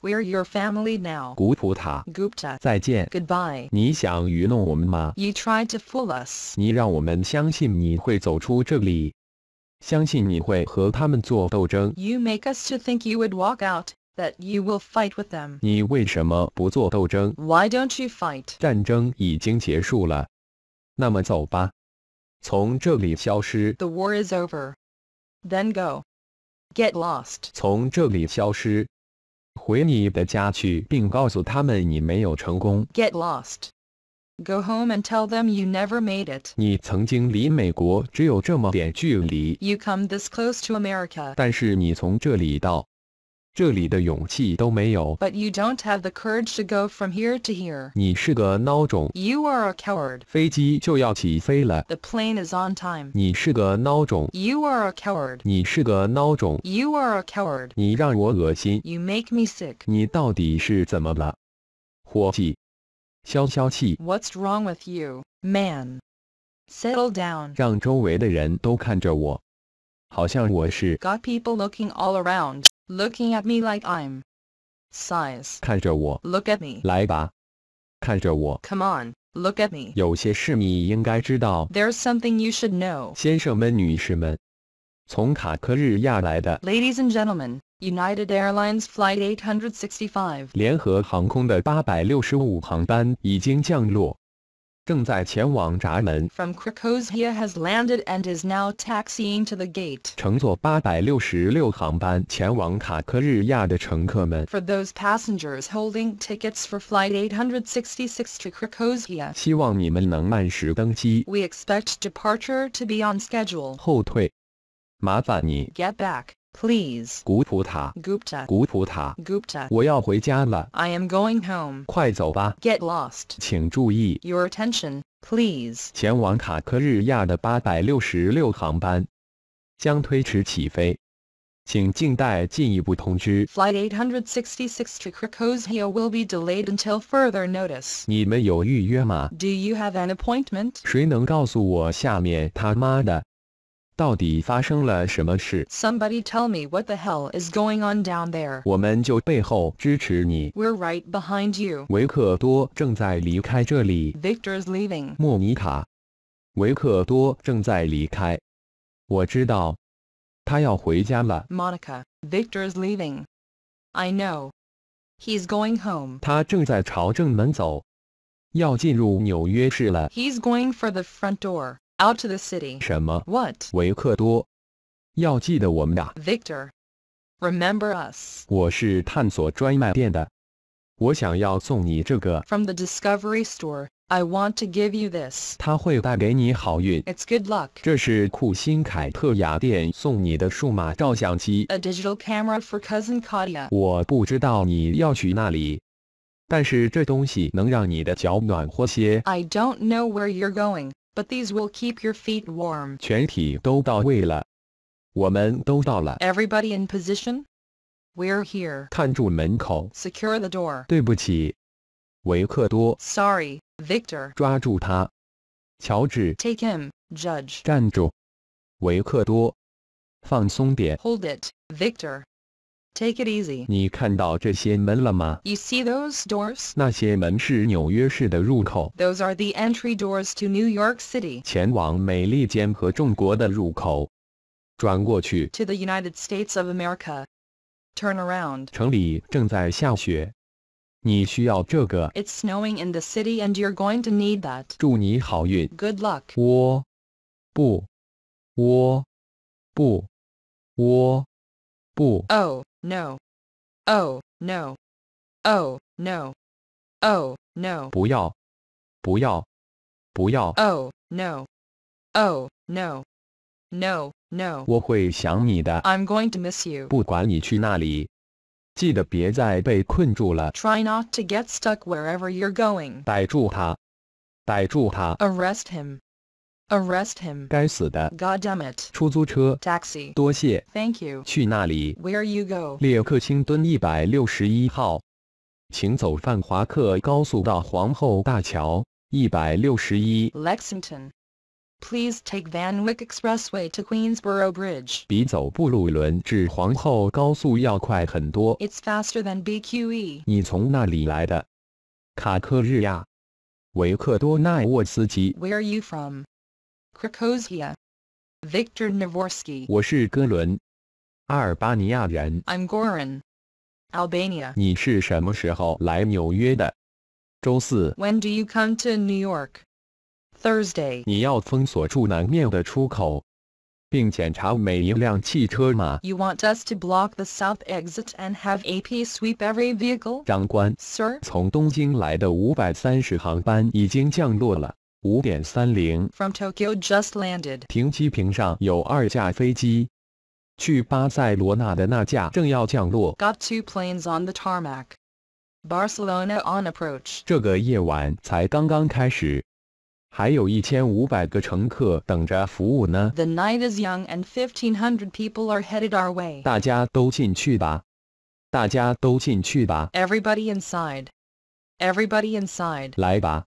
We're your family now. 古普塔 Gupta. 再见。Goodbye. 你想愚弄我们吗？You tried to fool us. You make us to think you would walk out, that you will fight with them. Why do don't you fight? 战争已经结束了，那么走吧，从这里消失，The war is over. Then go. Get lost. 从这里消失。回你的家去，并告诉他们你没有成功。Get lost. Go home and tell them you never made it. 你曾经离美国只有这么点距离。You come this close to America. 但是你从这里到这里的勇气都没有。But you don't have the courage to go from here to here. 你是个孬种。You are a coward. 飞机就要起飞了。The plane is on time. 你是个孬种。You are a coward. 你是个孬种。You are a coward. 你让我恶心。You make me sick. 你到底是怎么了，伙计？消消气。What's wrong with you, man? Settle down. 让周围的人都看着我，好像我是。Got people looking all around looking at me like I'm size. 看着我。Look at me. 来吧，看着我。Come on, look at me. 有些事你应该知道。There's something you should know. 先生们、女士们，从卡科日亚来的。Ladies and gentlemen, United Airlines Flight 865。联合航空的865航班已经降落。正在前往闸门。From Cracovia has landed and is now taxiing to the gate. 乘坐 those passengers holding tickets for flight 866 to Cracovia. 希望你们能按时登机。We expect departure to be on schedule. 后退。麻烦你。Get back. Please. Gupta Gupta. Gupta Gupta. I am going home. Get lost. Your attention, please. 前往卡科日亚的 Flight 866 to Krakosia will be delayed until further notice. Do you have an appointment? 谁能告诉我下面他妈的 Somebody tell me what the hell is going on down there。我们就背后支持你。We're right behind you。维克多正在离开这里。Victor's leaving。莫妮卡，维克多正在离开。我知道，他要回家了。Monica, Victor's leaving. I know. He's going home. 他正在朝正门走，要进入纽约市了。He's going for the front door out to the city. 什么? What? Victor? Remember us. 我是探索专卖店的。我想要送你这个。From the Discovery Store. I want to give you this. 它会带给你好运。It's good luck. 这是库辛凯特雅店送你的数码照相机。A digital camera for cousin Claudia. 我不知道你要去那里。但是这东西能让你的脚暖和些。I don't know where you're going, but these will keep your feet warm. 全体都到位了，我们都到了。Everybody in position? We're here. 看住门口。Secure the door. 对不起，维克多。Sorry, Victor. 抓住他，乔治。Take him, Judge. 站住，维克多。放松点。Hold it, Victor. Take it easy. You see those doors? Those are the entry doors to New York City. 前往美利坚和中国的入口。转过去。To the United States of America. Turn around. 城里正在下雪。你需要这个。It's snowing in the city and you're going to need that. 祝你好运。Good luck. 我不我不我不。Oh no. Oh no. Oh no. Oh no. 不要，不要，不要! Oh no. Oh no. No no. 我会想你的. i am going to miss you. 不管你去哪里，记得别再被困住了。Try not to get stuck wherever you're going. 逮住他，逮住他。Arrest him. Arrest him. 该死的。God damn it. 出租车。Taxi. 多谢。Thank you. 去那里。Where you go? 列克星敦一百六十一号。请走泛华克高速到皇后大桥一百六十一。Lexington. Please take Van Wyck Expressway to Queensboro Bridge. 比走布鲁伦至皇后高速要快很多。It's faster than BQE. 你从那里来的？卡克日亚。维克多奈沃斯基。Where are you from? Krakosia. Victor Navorsky. i am Goran. Albania. When do you come to New York? Thursday. You want us to block the south exit and have AP sweep every vehicle? 长官。Sir. 从东京来的530航班已经降落了。五点三零 from Tokyo just landed。停机坪上有二架飞机，去巴塞罗那的那架正要降落。Got two planes on the tarmac. Barcelona on approach。这个夜晚才刚刚开始，还有一千五百个乘客等着服务呢。The night is young and fifteen hundred people are headed our way。大家都进去吧，大家都进去吧。Everybody inside. Everybody inside. 来吧。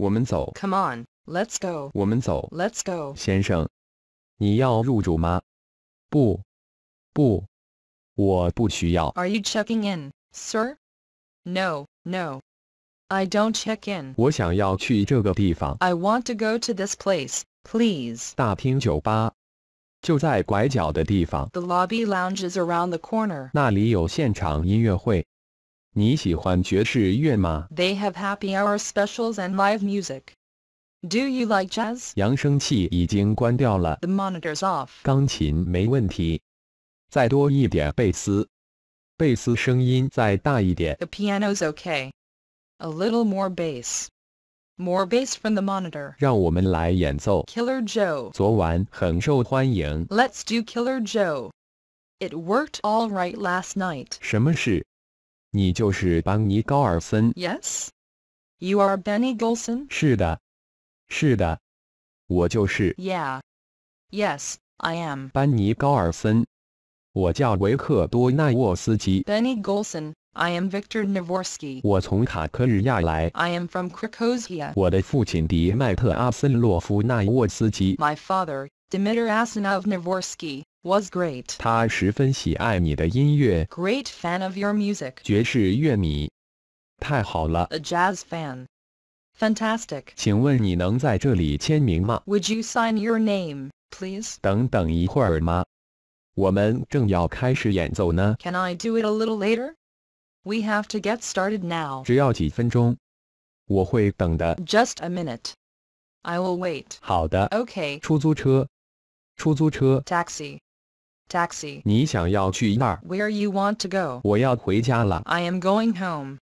Come on, let's go. let us go. Are you checking in, sir? No, no. I don't check in. I want to go to this place, please. The lobby lounge is around the corner. 那里有现场音乐会。they have happy hour specials and live music. Do you like jazz? 扬声器已经关掉了。The monitor's off. 钢琴没问题。再多一点贝斯。贝斯声音再大一点。The piano's okay. A little more bass. More bass from the monitor. 让我们来演奏 Killer Joe. 昨晚很受欢迎。Let's do Killer Joe. It worked all right last night. 什么事你就是班尼高尔森？Yes, you are Benny Golson. 是的，是的，我就是。Yeah, yes, I am. 班尼高尔森，我叫维克多奈沃斯基。Benny Golson. I am Victor Navorsky. 我从卡科日亚来。I am from Krakosia. 我的父亲迪迈特阿森洛夫奈沃斯基。My father, Dimitar Asenov Navorsky, was great. great fan of your music. 爵士乐迷。太好了。A jazz fan. Fantastic. 请问你能在这里签名吗？Would you sign your name, please? 等等一会儿吗？我们正要开始演奏呢。Can I do it a little later? We have to get started now. 只要几分钟。我会等的。Just a minute. I will wait. 好的。Okay. 出租车。出租车。Taxi. Taxi. Where you want to go? 我要回家了。I am going home.